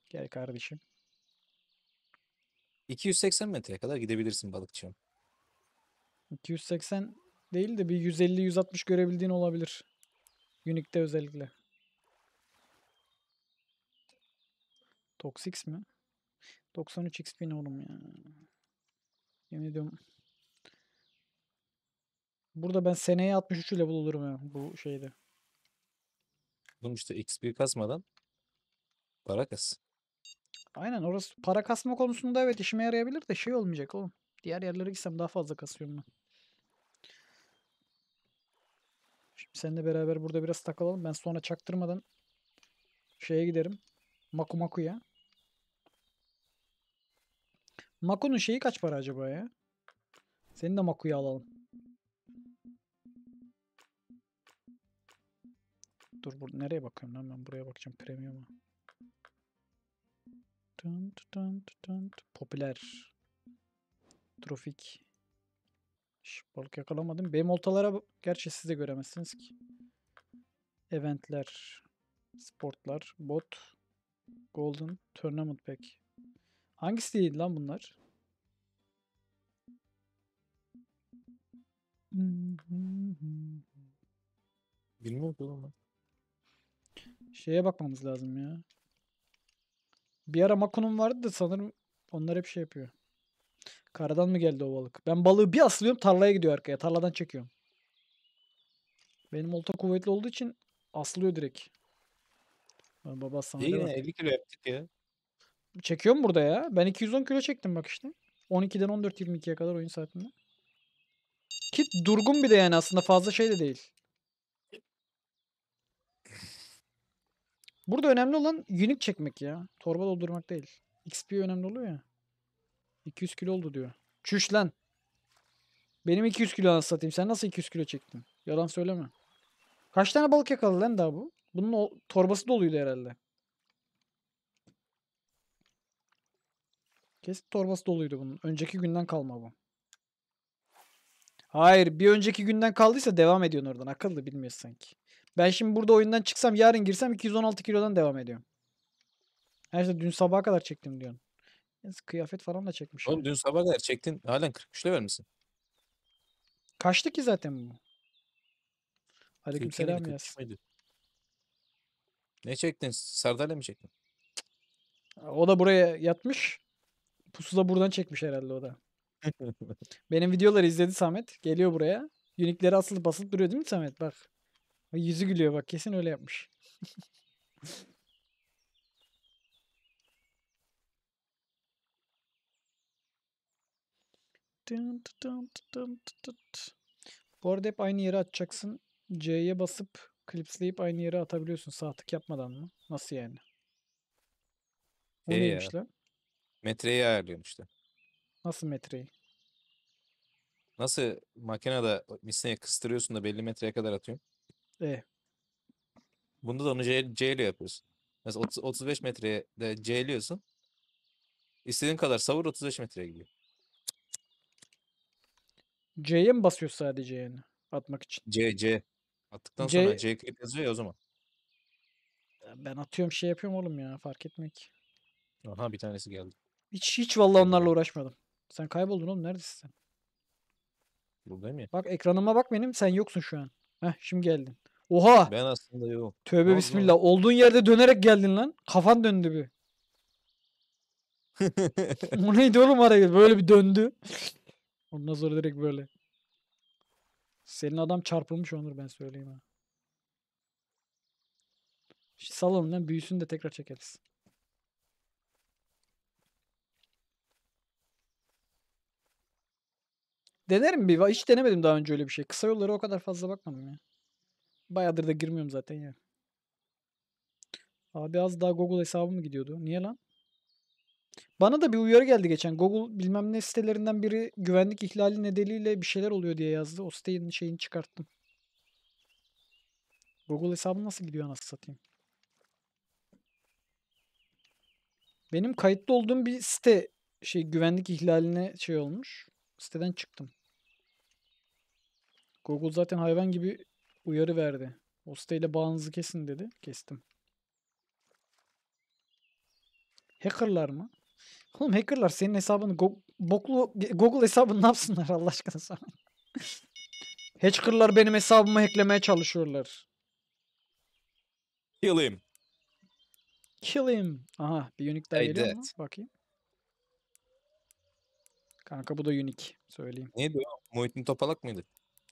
Gel kardeşim. 280 metreye kadar gidebilirsin balıkçığım. 280 değil de bir 150-160 görebildiğin olabilir. Unique'de özellikle. Toxix mi? 93 XP ne oğlum ya. Yemin ediyorum. Burada ben seneye 63 level olurum ya bu şeyde. Oğlum işte XP kasmadan para kas. Aynen orası para kasma konusunda evet işime yarayabilir de şey olmayacak oğlum. Diğer yerlere gitsem daha fazla kasıyorum ben. Şimdi seninle beraber burada biraz takılalım. Ben sonra çaktırmadan şeye giderim. Maku Maku'ya. Maku'nun şeyi kaç para acaba ya? Seni de Maku'ya alalım. Dur burada nereye bakıyorum lan ben buraya bakacağım premium'a. Tın Popüler. Trofik. balık yakalamadım. Benim oltalara gerçi siz de göremezsiniz ki. Eventler. Sportlar. Bot. Golden. Tournament Pack. Hangisi değil lan bunlar? Bilmiyorum ki Şeye bakmamız lazım ya. Bir ara Makun'un vardı da sanırım onlar hep şey yapıyor. Karadan mı geldi o balık? Ben balığı bir asılıyorum tarlaya gidiyor arkaya. Tarladan çekiyorum. Benim olta kuvvetli olduğu için asılıyor direkt. Ben baba sana İyi yine 50 kilo yaptık ya. Çekiyorum burada ya. Ben 210 kilo çektim bak işte. 12'den 14-22'ye kadar oyun saatinde. Kit durgun bir de yani aslında fazla şey de değil. Burada önemli olan unique çekmek ya. Torba doldurmak değil. XP önemli oluyor ya. 200 kilo oldu diyor. Çüş lan. Benim 200 kilo satayım. Sen nasıl 200 kilo çektin? Yalan söyleme. Kaç tane balık yakaladı lan daha bu? Bunun o torbası doluydu herhalde. Kesin torbası doluydu bunun. Önceki günden kalma bu. Hayır bir önceki günden kaldıysa devam ediyorsun oradan. Akıllı bilmiyorsun sanki. Ben şimdi burada oyundan çıksam yarın girsem 216 kilodan devam ediyorum. Her işte dün sabaha kadar çektim diyorsun kıyafet falan da çekmiş. Oğlum dün sabah kadar çektin. Halen 43 level misin? Kaçtı ki zaten bu. Aleyküm selam Ne çektin? Sardalya mı çektin? O da buraya yatmış. Pusu da buradan çekmiş herhalde o da. Benim videoları izledi Samet. Geliyor buraya. Unique'leri asılı basılı duruyor değil mi Samet? Bak. Yüzü gülüyor bak. Kesin öyle yapmış. Bu arada hep aynı yere atacaksın. C'ye basıp klipsleyip aynı yere atabiliyorsun sağ tık yapmadan mı? Nasıl yani? O Şey neymiş ya, lan? metreyi ayarlıyorum işte. Nasıl metreyi? Nasıl makinede misine kıstırıyorsun da belli metreye kadar atıyorsun. E, Bunda da onu C, C ile yapıyorsun. Mesela 30, 35 metreye de C İstediğin kadar savur 35 metreye gidiyor. C'ye mi basıyor sadece yani atmak için? C, C. Attıktan C- sonra C klik yazıyor ya o zaman. Ben atıyorum şey yapıyorum oğlum ya fark etmek. ki. Aha bir tanesi geldi. Hiç hiç vallahi onlarla uğraşmadım. Sen kayboldun oğlum neredesin sen? Buradayım ya. Bak ekranıma bak benim sen yoksun şu an. Heh şimdi geldin. Oha! Ben aslında yok. Tövbe Allah. bismillah. Olduğun yerde dönerek geldin lan. Kafan döndü bir. Bu neydi oğlum araya? Böyle bir döndü. Ondan sonra direkt böyle. Senin adam çarpılmış Onur ben söyleyeyim ha. Salalım lan büyüsünü de tekrar çekeriz. Denerim bir. Hiç denemedim daha önce öyle bir şey. Kısa yollara o kadar fazla bakmadım ya. Bayağıdır da girmiyorum zaten ya. Abi az daha Google hesabı mı gidiyordu? Niye lan? Bana da bir uyarı geldi geçen. Google bilmem ne sitelerinden biri güvenlik ihlali nedeniyle bir şeyler oluyor diye yazdı. O sitenin şeyini çıkarttım. Google hesabı nasıl gidiyor nasıl satayım? Benim kayıtlı olduğum bir site şey güvenlik ihlaline şey olmuş. Siteden çıktım. Google zaten hayvan gibi uyarı verdi. O siteyle bağınızı kesin dedi. Kestim. Hackerlar mı? Oğlum hackerlar senin hesabını go- boklu Google hesabını ne yapsınlar Allah aşkına sana. hackerlar benim hesabımı hacklemeye çalışıyorlar. Kill him. Kill him. Aha bir unique daha I geliyor did. mu? Bakayım. Kanka bu da unique. Söyleyeyim. Neydi o? Muhittin Topalak mıydı?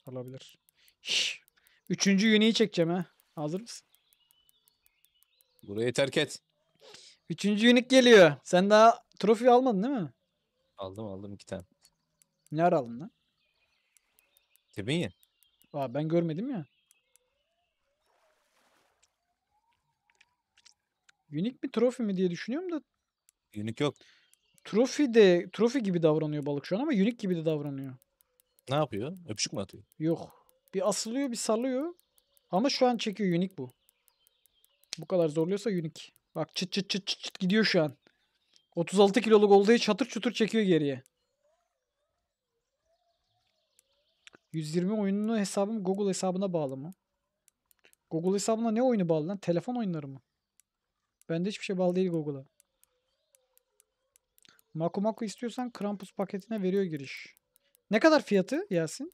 Olabilir. Şş. Üçüncü unique'i çekeceğim ha. Hazır mısın? Burayı terk et. Üçüncü unik geliyor. Sen daha trofi almadın değil mi? Aldım aldım iki tane. Ne ara aldın lan? Tebiyi. Aa, ben görmedim ya. Unik mi trofi mi diye düşünüyorum da. Unik yok. Trofi de trofi gibi davranıyor balık şu an ama unik gibi de davranıyor. Ne yapıyor? Öpüşük mü atıyor? Yok. Bir asılıyor bir sallıyor. Ama şu an çekiyor unik bu. Bu kadar zorluyorsa unik. Bak çıt çıt çıt çıt, çıt gidiyor şu an. 36 kiloluk oldayı çatır çutur çekiyor geriye. 120 oyununu hesabım Google hesabına bağlı mı? Google hesabına ne oyunu bağlı lan? Telefon oyunları mı? Bende hiçbir şey bağlı değil Google'a. Maku Maku istiyorsan Krampus paketine veriyor giriş. Ne kadar fiyatı Yasin?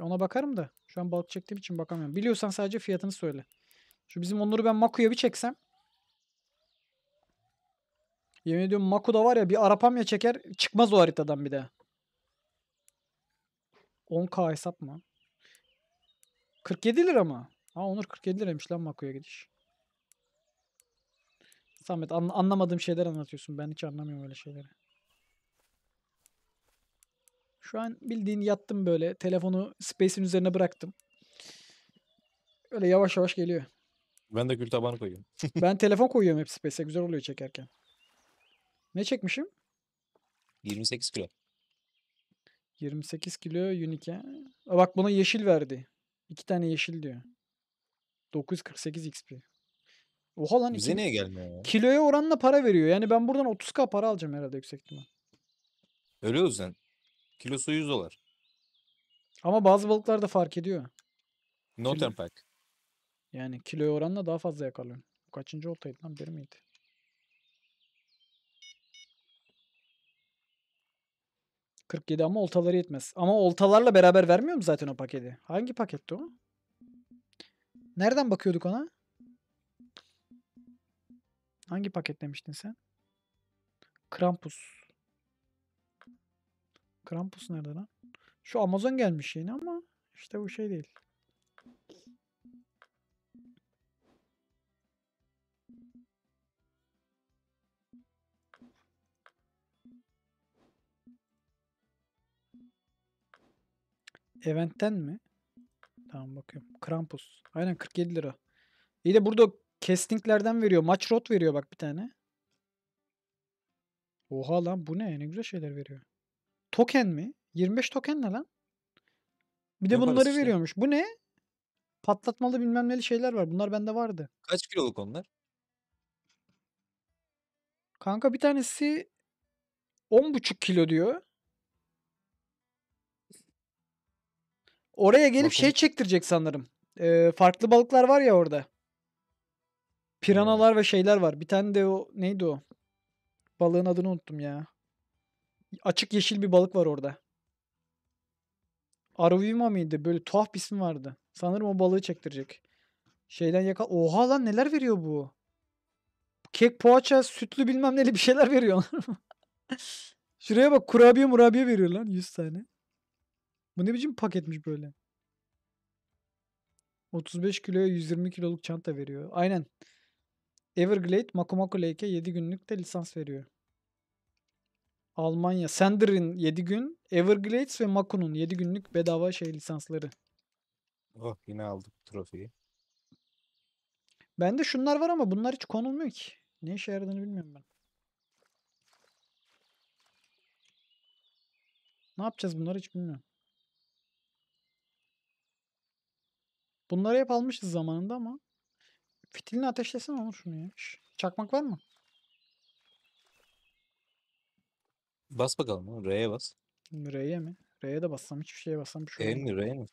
Ona bakarım da. Şu an balık çektiğim için bakamıyorum. Biliyorsan sadece fiyatını söyle. Şu bizim onları ben Maku'ya bir çeksem. Yemin ediyorum Maku da var ya bir Arapamya çeker çıkmaz o haritadan bir de. 10k hesap mı? 47 lira mı? Ha Onur 47 liraymış lan Maku'ya gidiş. Samet an anlamadığım şeyler anlatıyorsun. Ben hiç anlamıyorum öyle şeyleri. Şu an bildiğin yattım böyle. Telefonu space'in üzerine bıraktım. Öyle yavaş yavaş geliyor. Ben de gül tabanı koyuyorum. ben telefon koyuyorum hep Space'e. Güzel oluyor çekerken. Ne çekmişim? 28 kilo. 28 kilo Unique. A bak buna yeşil verdi. İki tane yeşil diyor. 948 XP. Oha lan. Bize iki... niye gelmiyor ya? Kiloya oranla para veriyor. Yani ben buradan 30k para alacağım herhalde yüksek ihtimal. Öyle o yüzden. Kilosu 100 dolar. Ama bazı balıklar da fark ediyor. Northern Park. Yani kilo oranla daha fazla yakalıyorum. Kaçıncı oltaydı lan? Bir miydi? ...47 ama oltaları yetmez. Ama oltalarla beraber vermiyor mu zaten o paketi? Hangi paketti o? Nereden bakıyorduk ona? Hangi paket demiştin sen? Krampus. Krampus nerede lan? Şu Amazon gelmiş yeni ama işte bu şey değil. Event'ten mi? Tamam bakıyorum. Krampus. Aynen 47 lira. İyi de burada castinglerden veriyor. Maç rot veriyor bak bir tane. Oha lan bu ne? Ne güzel şeyler veriyor. Token mi? 25 token ne lan? Bir de Yaparız bunları işte. veriyormuş. Bu ne? Patlatmalı bilmem neli şeyler var. Bunlar bende vardı. Kaç kiloluk onlar? Kanka bir tanesi 10,5 kilo diyor. Oraya gelip Bakalım. şey çektirecek sanırım. Ee, farklı balıklar var ya orada. Piranalar hmm. ve şeyler var. Bir tane de o neydi o? Balığın adını unuttum ya. Açık yeşil bir balık var orada. Aruvima mıydı? Böyle tuhaf bir isim vardı. Sanırım o balığı çektirecek. Şeyden yaka... Oha lan neler veriyor bu? Kek, poğaça, sütlü bilmem neli bir şeyler veriyor. Şuraya bak kurabiye murabiye veriyor lan 100 tane. Bu ne biçim paketmiş böyle? 35 kiloya 120 kiloluk çanta veriyor. Aynen. Everglade Makumaku Lake'e 7 günlük de lisans veriyor. Almanya. Sender'in 7 gün. Everglades ve Maku'nun 7 günlük bedava şey lisansları. Oh yine aldık trofeyi. Bende şunlar var ama bunlar hiç konulmuyor ki. Ne işe yaradığını bilmiyorum ben. Ne yapacağız bunları hiç bilmiyorum. Bunları hep almışız zamanında ama fitilini ateşlesene olur şunu ya. Şş, çakmak var mı? Bas bakalım. R'ye bas. R'ye mi? R'ye de bassam hiçbir şeye bassam bir şey mi R mi?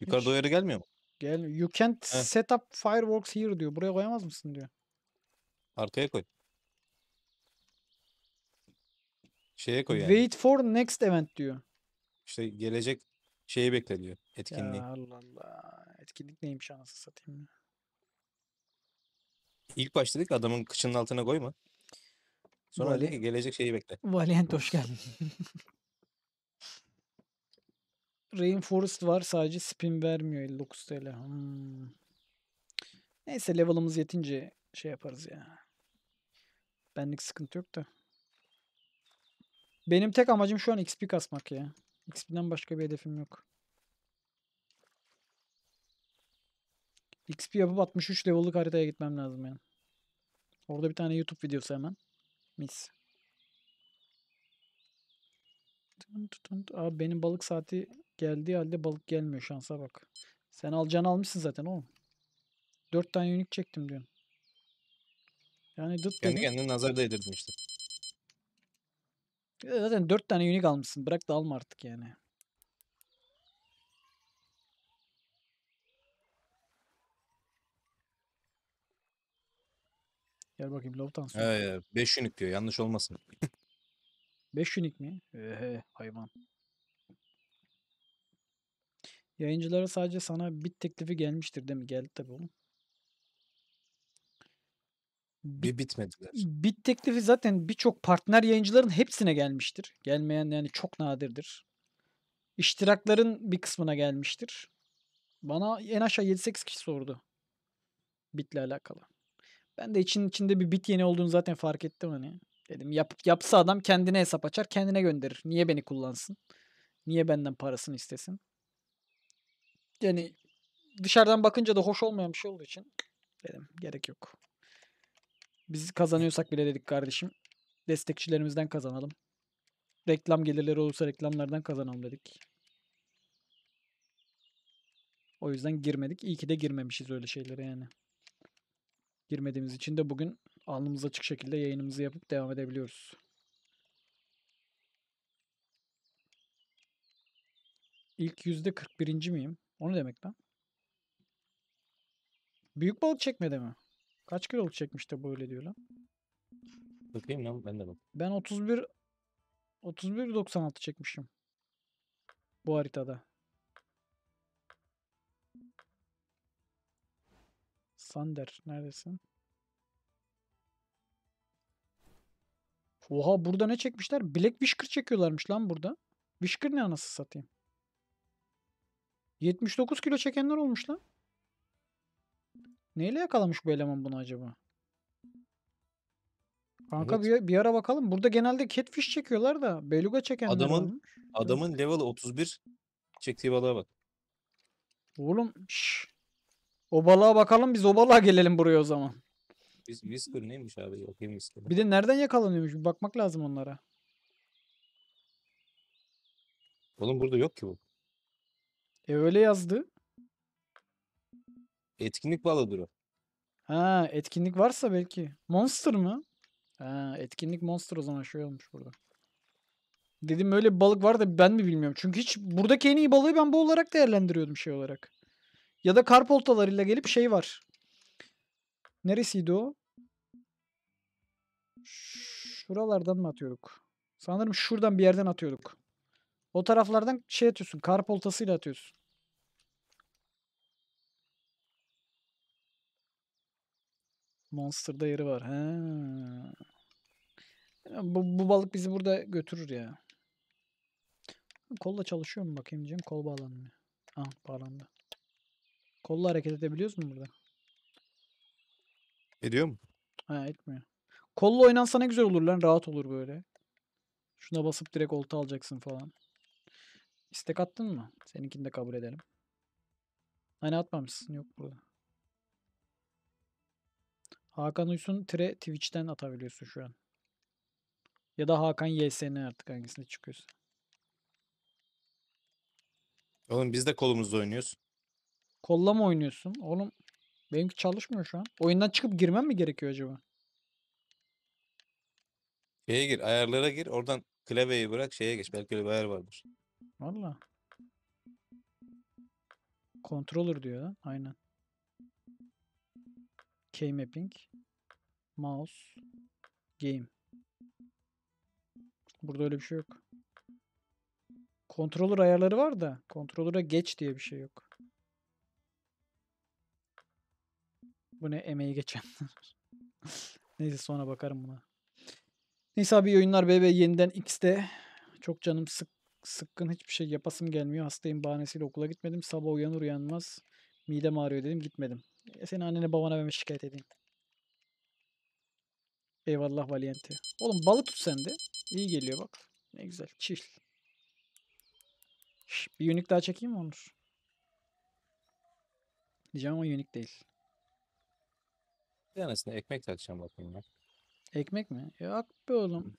Yukarı Hiç. doğru gelmiyor mu? Gel. You can't Heh. set up fireworks here diyor. Buraya koyamaz mısın diyor. Arkaya koy. Şeye koy yani. Wait for next event diyor. İşte gelecek şeyi bekleniyor. Etkinliği. Ya Allah Allah. Etkinlik neymiş anasını satayım ya. İlk başta dedik adamın kıçının altına koyma. Sonra Vali... ki gelecek şeyi bekle. Valiant hoş geldin. Rainforest var sadece spin vermiyor 59 TL. Hmm. Neyse level'ımız yetince şey yaparız ya. Benlik sıkıntı yok da. Benim tek amacım şu an XP kasmak ya. XP'den başka bir hedefim yok. XP yapıp 63 level'lık haritaya gitmem lazım yani. Orada bir tane YouTube videosu hemen. Mis. Aa benim balık saati geldiği halde balık gelmiyor şansa bak. Sen alacağını almışsın zaten oğlum. 4 tane unik çektim diyorsun. Yani dıt Kendi dedi. kendine nazar değdirdin işte. Zaten 4 tane unique almışsın. Bırak da alma artık yani. Gel bakayım Lob'dan sonra. 5 ee, beş unique diyor. Yanlış olmasın. 5 unique mi? Ee, hayvan. Yayıncılara sadece sana bit teklifi gelmiştir değil mi? Geldi tabii oğlum. Bir Bit, bitmediler. Bit teklifi zaten birçok partner yayıncıların hepsine gelmiştir. Gelmeyen yani çok nadirdir. İştirakların bir kısmına gelmiştir. Bana en aşağı 7-8 kişi sordu. Bitle alakalı. Ben de için içinde bir bit yeni olduğunu zaten fark ettim hani. Dedim yap, yapsa adam kendine hesap açar kendine gönderir. Niye beni kullansın? Niye benden parasını istesin? Yani dışarıdan bakınca da hoş olmayan bir şey olduğu için dedim gerek yok. Biz kazanıyorsak bile dedik kardeşim. Destekçilerimizden kazanalım. Reklam gelirleri olursa reklamlardan kazanalım dedik. O yüzden girmedik. İyi ki de girmemişiz öyle şeylere yani. Girmediğimiz için de bugün alnımız açık şekilde yayınımızı yapıp devam edebiliyoruz. İlk yüzde 41. miyim? O ne demek lan? Büyük balık çekmede mi? Kaç kilo çekmiş de böyle diyor lan. Bakayım lan ben de bak. Ben 31 31 96 çekmişim. Bu haritada. Sander neredesin? Oha burada ne çekmişler? Black Whisker çekiyorlarmış lan burada. Whisker ne anası satayım? 79 kilo çekenler olmuş lan. Neyle yakalamış bu eleman bunu acaba? Kanka evet. bir, bir ara bakalım. Burada genelde catfish çekiyorlar da beluga çekenler adamın, olmuş. Adamın level'ı 31 çektiği balığa bak. Oğlum şş. O balığa bakalım biz o balığa gelelim buraya o zaman. Biz Whisper neymiş abi? Bakayım Whisper. Bir de nereden yakalanıyormuş? Bir bakmak lazım onlara. Oğlum burada yok ki bu. E öyle yazdı. Etkinlik balo duru. Ha etkinlik varsa belki. Monster mı? Ha, etkinlik monster o zaman şey olmuş burada. Dedim öyle bir balık var da ben mi bilmiyorum. Çünkü hiç buradaki en iyi balığı ben bu olarak değerlendiriyordum şey olarak. Ya da kar poltalarıyla gelip şey var. Neresiydi o? Şuralardan mı atıyorduk? Sanırım şuradan bir yerden atıyorduk. O taraflardan şey atıyorsun. Kar poltasıyla atıyorsun. Monster'da yeri var. He. Bu, bu balık bizi burada götürür ya. Kolla çalışıyor mu bakayım Cem? Kol bağlanmıyor. Ah bağlandı. Kolla hareket edebiliyoruz mu burada? Ediyor mu? Ha etmiyor. Kolla oynansa ne güzel olur lan. Rahat olur böyle. Şuna basıp direkt olta alacaksın falan. İstek attın mı? Seninkini de kabul edelim. Hani atmamışsın yok burada. Hakan Uysun tire Twitch'ten atabiliyorsun şu an. Ya da Hakan YSN artık hangisinde çıkıyorsun? Oğlum biz de kolumuzda oynuyoruz. Kolla mı oynuyorsun? Oğlum benimki çalışmıyor şu an. Oyundan çıkıp girmem mi gerekiyor acaba? Şeye gir, ayarlara gir. Oradan klavyeyi bırak, şeye geç. Belki öyle bir ayar vardır. Valla. Controller diyor lan. Aynen keymapping mouse game. Burada öyle bir şey yok. Controller ayarları var da controller'a geç diye bir şey yok. Bu ne emeği geçen? Neyse sonra bakarım buna. Neyse abi oyunlar BB yeniden X'te. Çok canım sık sıkkın hiçbir şey yapasım gelmiyor. Hastayım bahanesiyle okula gitmedim. Sabah uyanır uyanmaz midem ağrıyor dedim gitmedim. Seni annene babana ben şikayet edeyim. Eyvallah Valiente. Oğlum balık tut sen de. İyi geliyor bak. Ne güzel. Çil. Şş, bir unik daha çekeyim mi Onur? Diyeceğim ama unik değil. Bir tanesine ekmek takacağım bakayım ben. Ekmek mi? Yok be oğlum.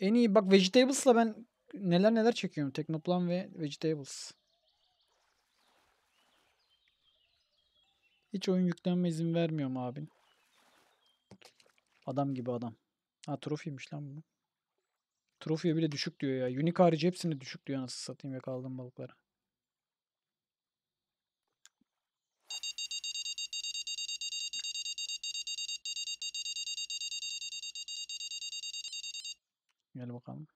En iyi bak Vegetables'la ben neler neler çekiyorum. Teknoplan ve Vegetables. Hiç oyun yüklenme izin vermiyor mu abin? Adam gibi adam. Ha trofiymiş lan bu. Trofiye bile düşük diyor ya. Unique harici hepsini düşük diyor nasıl satayım kaldım balıklara. Gel bakalım.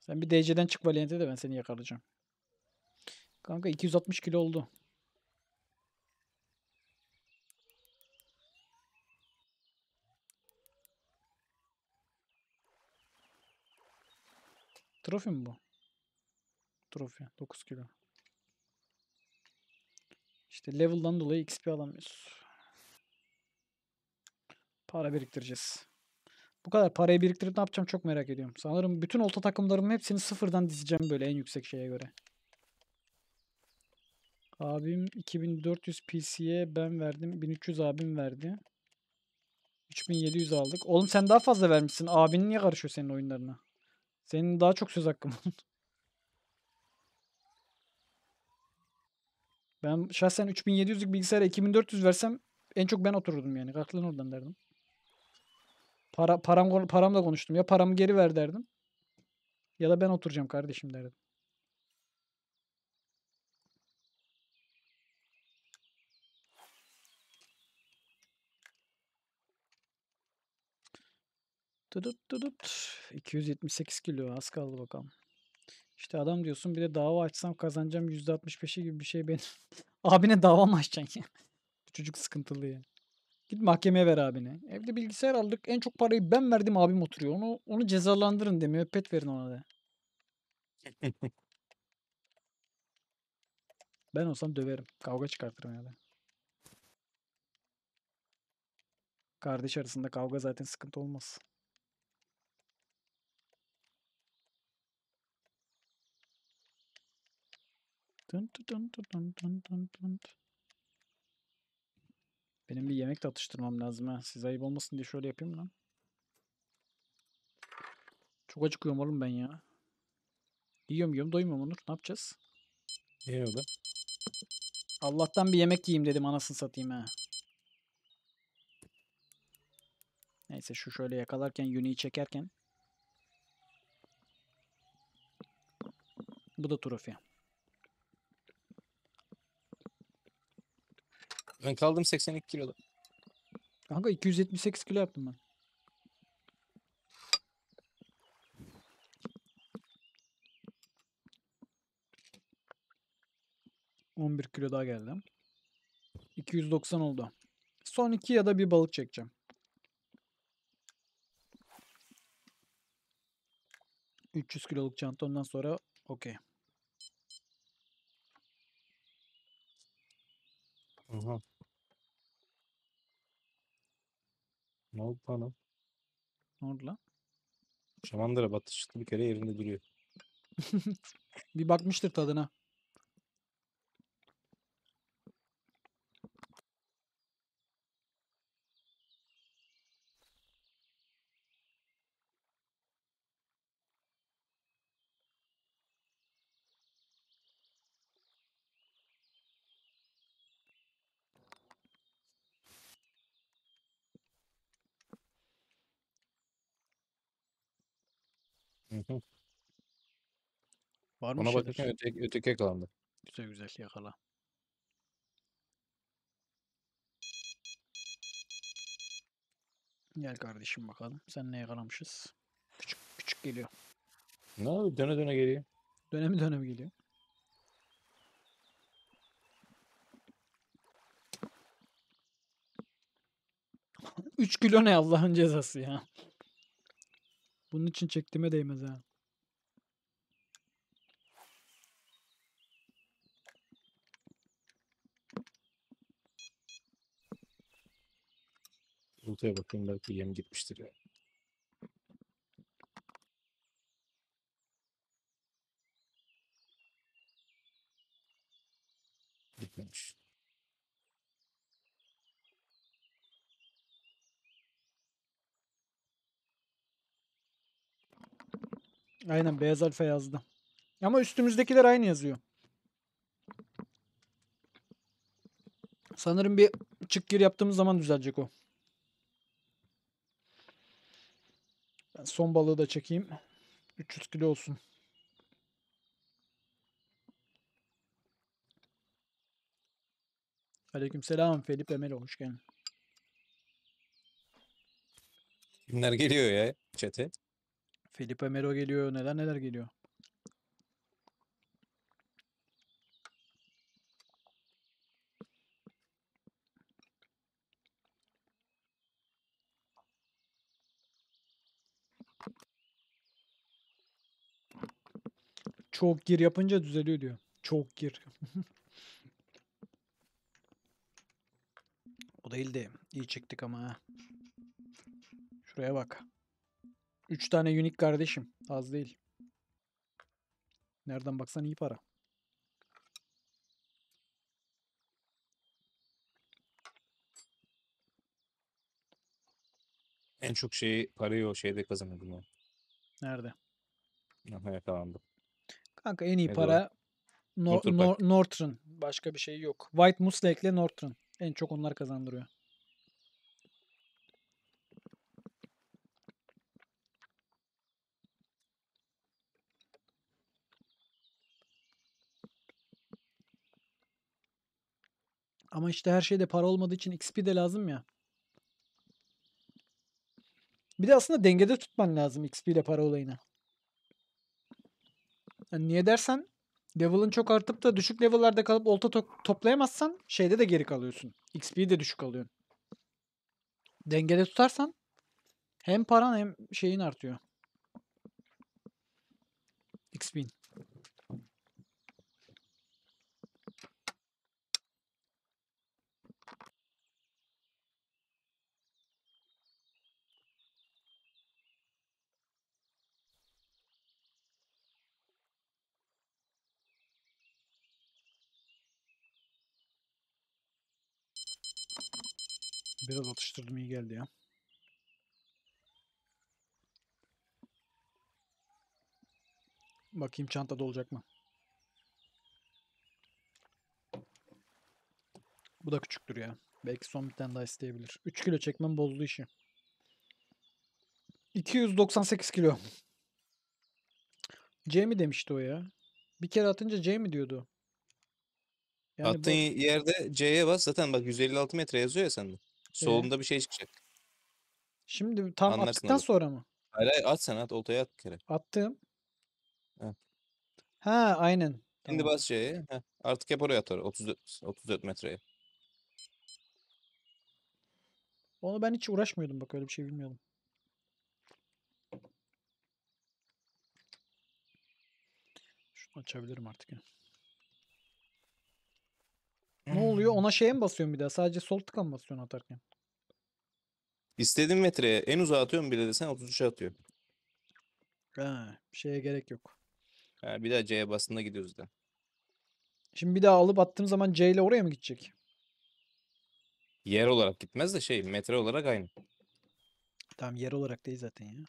Sen bir DC'den çık Valiant'e de ben seni yakalayacağım. Kanka 260 kilo oldu. Trofi mi bu? Trofi. 9 kilo. İşte level'dan dolayı XP alamıyoruz. Para biriktireceğiz. Bu kadar parayı biriktirip ne yapacağım çok merak ediyorum. Sanırım bütün olta takımlarımın hepsini sıfırdan dizeceğim böyle en yüksek şeye göre. Abim 2400 PC'ye ben verdim. 1300 abim verdi. 3700 aldık. Oğlum sen daha fazla vermişsin. Abin niye karışıyor senin oyunlarına? Senin daha çok söz hakkın var. ben şahsen 3700'lük bilgisayara 2400 versem en çok ben otururdum yani. Kalk lan oradan derdim. Para, param, paramla konuştum. Ya paramı geri ver derdim. Ya da ben oturacağım kardeşim derdim. Tıdıt tıdıt. 278 kilo az kaldı bakalım. İşte adam diyorsun bir de dava açsam kazanacağım %65'i gibi bir şey benim. abine dava mı açacaksın ya? Bu çocuk sıkıntılı ya. Git mahkemeye ver abine. Evde bilgisayar aldık. En çok parayı ben verdim abim oturuyor. Onu onu cezalandırın demiyor pet verin ona da. ben olsam döverim. Kavga çıkartırım ya da. Kardeş arasında kavga zaten sıkıntı olmaz. Dın dın dın dın dın dın. Benim bir yemek de atıştırmam lazım ha. Siz ayıp olmasın diye şöyle yapayım lan. Çok acıkıyorum oğlum ben ya. Yiyorum yiyorum doymuyorum Onur. Ne yapacağız? Ne oldu? Allah'tan bir yemek yiyeyim dedim anasını satayım ha. Neyse şu şöyle yakalarken Yuni'yi çekerken. Bu da trofi. Ben kaldım 82 kiloda. Kanka 278 kilo yaptım ben. On bir kilo daha geldim. 290 oldu. Son iki ya da bir balık çekeceğim. ...300 kiloluk çanta ondan sonra okey. Aha. Ne oldu lan? Ne oldu lan? Şamandıra batışıklı bir kere yerinde duruyor. Bir bakmıştır tadına. Varmış Ona bakırken şeydir. öteki, öteki yakalandı. Güzel güzel yakala. Gel kardeşim bakalım. Sen ne yakalamışız? Küçük küçük geliyor. Ne abi döne döne geliyor. Dönemi dönemi geliyor. Üç kilo ne Allah'ın cezası ya. Bunun için çektiğime değmez ha. Oltaya bakayım belki yem gitmiştir ya. Gitmemiş. Aynen beyaz alfa yazdı. Ama üstümüzdekiler aynı yazıyor. Sanırım bir çık gir yaptığımız zaman düzelecek o. Ben son balığı da çekeyim. 300 kilo olsun. selam, Felipe Melo hoş geldin. Kimler geliyor ya çete? Felipe Melo geliyor. Neler neler geliyor. Çok gir yapınca düzeliyor diyor. Çok gir. o değildi. İyi çektik ama Şuraya bak. 3 tane unique kardeşim. Az değil. Nereden baksan iyi para. En çok şeyi parayı o şeyde kazanıyordum ben. Nerede? Hayat alanında. Kanka en iyi ne para no, no, Northern. Başka bir şey yok. White Muslak ile Northern. En çok onlar kazandırıyor. Ama işte her şeyde para olmadığı için XP de lazım ya. Bir de aslında dengede tutman lazım XP ile para olayını. Yani niye dersen level'ın çok artıp da düşük level'larda kalıp olta to- toplayamazsan şeyde de geri kalıyorsun. XP'yi de düşük alıyorsun. Dengede tutarsan hem paran hem şeyin artıyor. XP'in. Biraz atıştırdım iyi geldi ya. Bakayım çanta dolacak mı? Bu da küçüktür ya. Belki son bir tane daha isteyebilir. 3 kilo çekmem bozdu işi. 298 kilo. C mi demişti o ya? Bir kere atınca C mi diyordu? Yani Attığın bu... yerde C'ye bas zaten bak 156 metre yazıyor ya sende. Solunda bir şey çıkacak. Şimdi tam Anlarsın attıktan olur. sonra mı? Hayır, hayır at sen at oltaya at bir kere. Attım. Ha, ha aynen. Şimdi Tamam. bas şeye. artık hep oraya atar. 34, 34 metreye. Onu ben hiç uğraşmıyordum bak öyle bir şey bilmiyordum. Şunu açabilirim artık. ya. Ne oluyor? Ona şeye mi basıyorsun bir daha? Sadece sol tıka mı basıyorsun atarken? İstediğin metreye en uzağa atıyorum bile desen 33'e atıyor. Ha, bir şeye gerek yok. Ha, bir daha C'ye basında gidiyoruz da. Şimdi bir daha alıp attığım zaman C ile oraya mı gidecek? Yer olarak gitmez de şey metre olarak aynı. Tamam yer olarak değil zaten ya.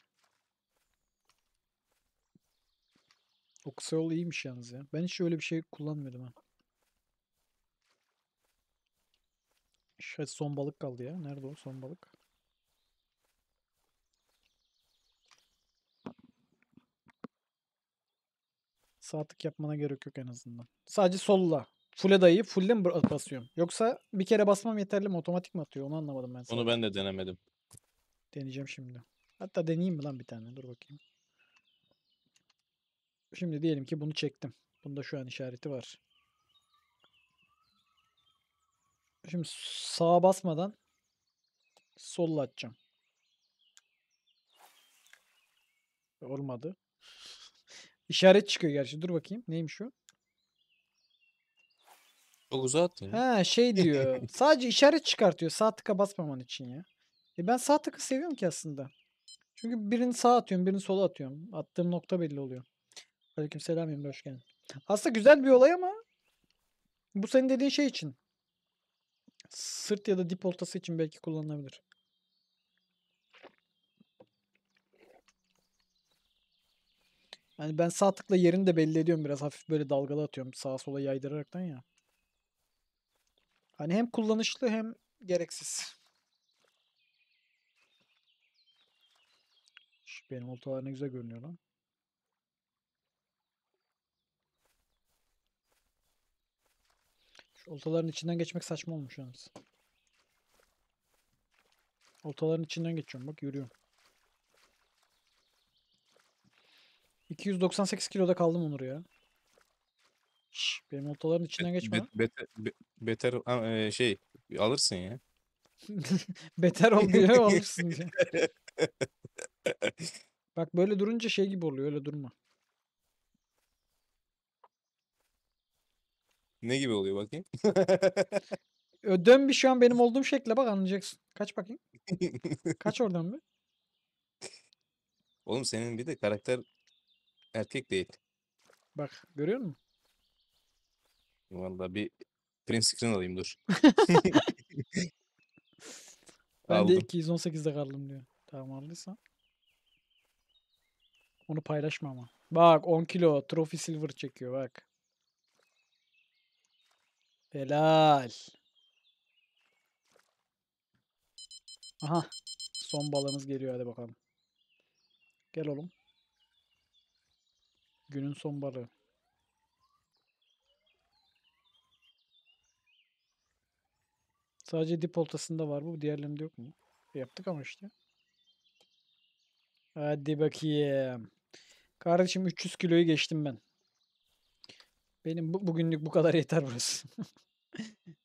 O kısa yol iyiymiş yalnız ya. Ben hiç öyle bir şey kullanmıyordum ha. Evet son balık kaldı ya. Nerede o son balık? Saatlik yapmana gerek yok en azından. Sadece solla. Full'e dayayıp full'e mi basıyorum? Yoksa bir kere basmam yeterli mi? Otomatik mi atıyor? Onu anlamadım ben. Sana. Onu ben de denemedim. Deneyeceğim şimdi. Hatta deneyeyim mi lan bir tane? Dur bakayım. Şimdi diyelim ki bunu çektim. Bunda şu an işareti var. Şimdi sağa basmadan solla atacağım. Olmadı. İşaret çıkıyor gerçi. Dur bakayım. Neymiş o? Çok uzağa attın. Ha şey diyor. sadece işaret çıkartıyor. Sağ tıka basmaman için ya. E ben sağ tıkı seviyorum ki aslında. Çünkü birini sağ atıyorum, birini sola atıyorum. Attığım nokta belli oluyor. Aleyküm selam hoş geldin. Aslında güzel bir olay ama bu senin dediğin şey için sırt ya da dip oltası için belki kullanılabilir. Yani ben sağ tıkla yerini de belli ediyorum biraz hafif böyle dalgalı atıyorum sağa sola yaydıraraktan ya. Hani hem kullanışlı hem gereksiz. Şu benim oltalar ne güzel görünüyor lan. oltaların içinden geçmek saçma olmuş yalnız. Oltaların içinden geçiyorum bak yürüyorum. 298 kiloda kaldım Onur ya. Şş, benim oltaların içinden geçme. Be, be, be, şey alırsın ya. beter ol diye alırsın diye. Bak böyle durunca şey gibi oluyor öyle durma. Ne gibi oluyor bakayım? Ö, Dön bir şu an benim olduğum şekle bak anlayacaksın. Kaç bakayım. Kaç oradan bir. Oğlum senin bir de karakter erkek değil. Bak görüyor musun? Vallahi bir print screen alayım dur. Ben Aldım. de 218'de kaldım diyor. Tamam aldıysan. Onu paylaşma ama. Bak 10 kilo Trophy Silver çekiyor bak. Helal. Aha. Son balığımız geliyor. Hadi bakalım. Gel oğlum. Günün son balığı. Sadece dip oltasında var bu. Diğerlerinde yok mu? Yaptık ama işte. Hadi bakayım. Kardeşim 300 kiloyu geçtim ben. Benim bu, bugünlük bu kadar yeter burası.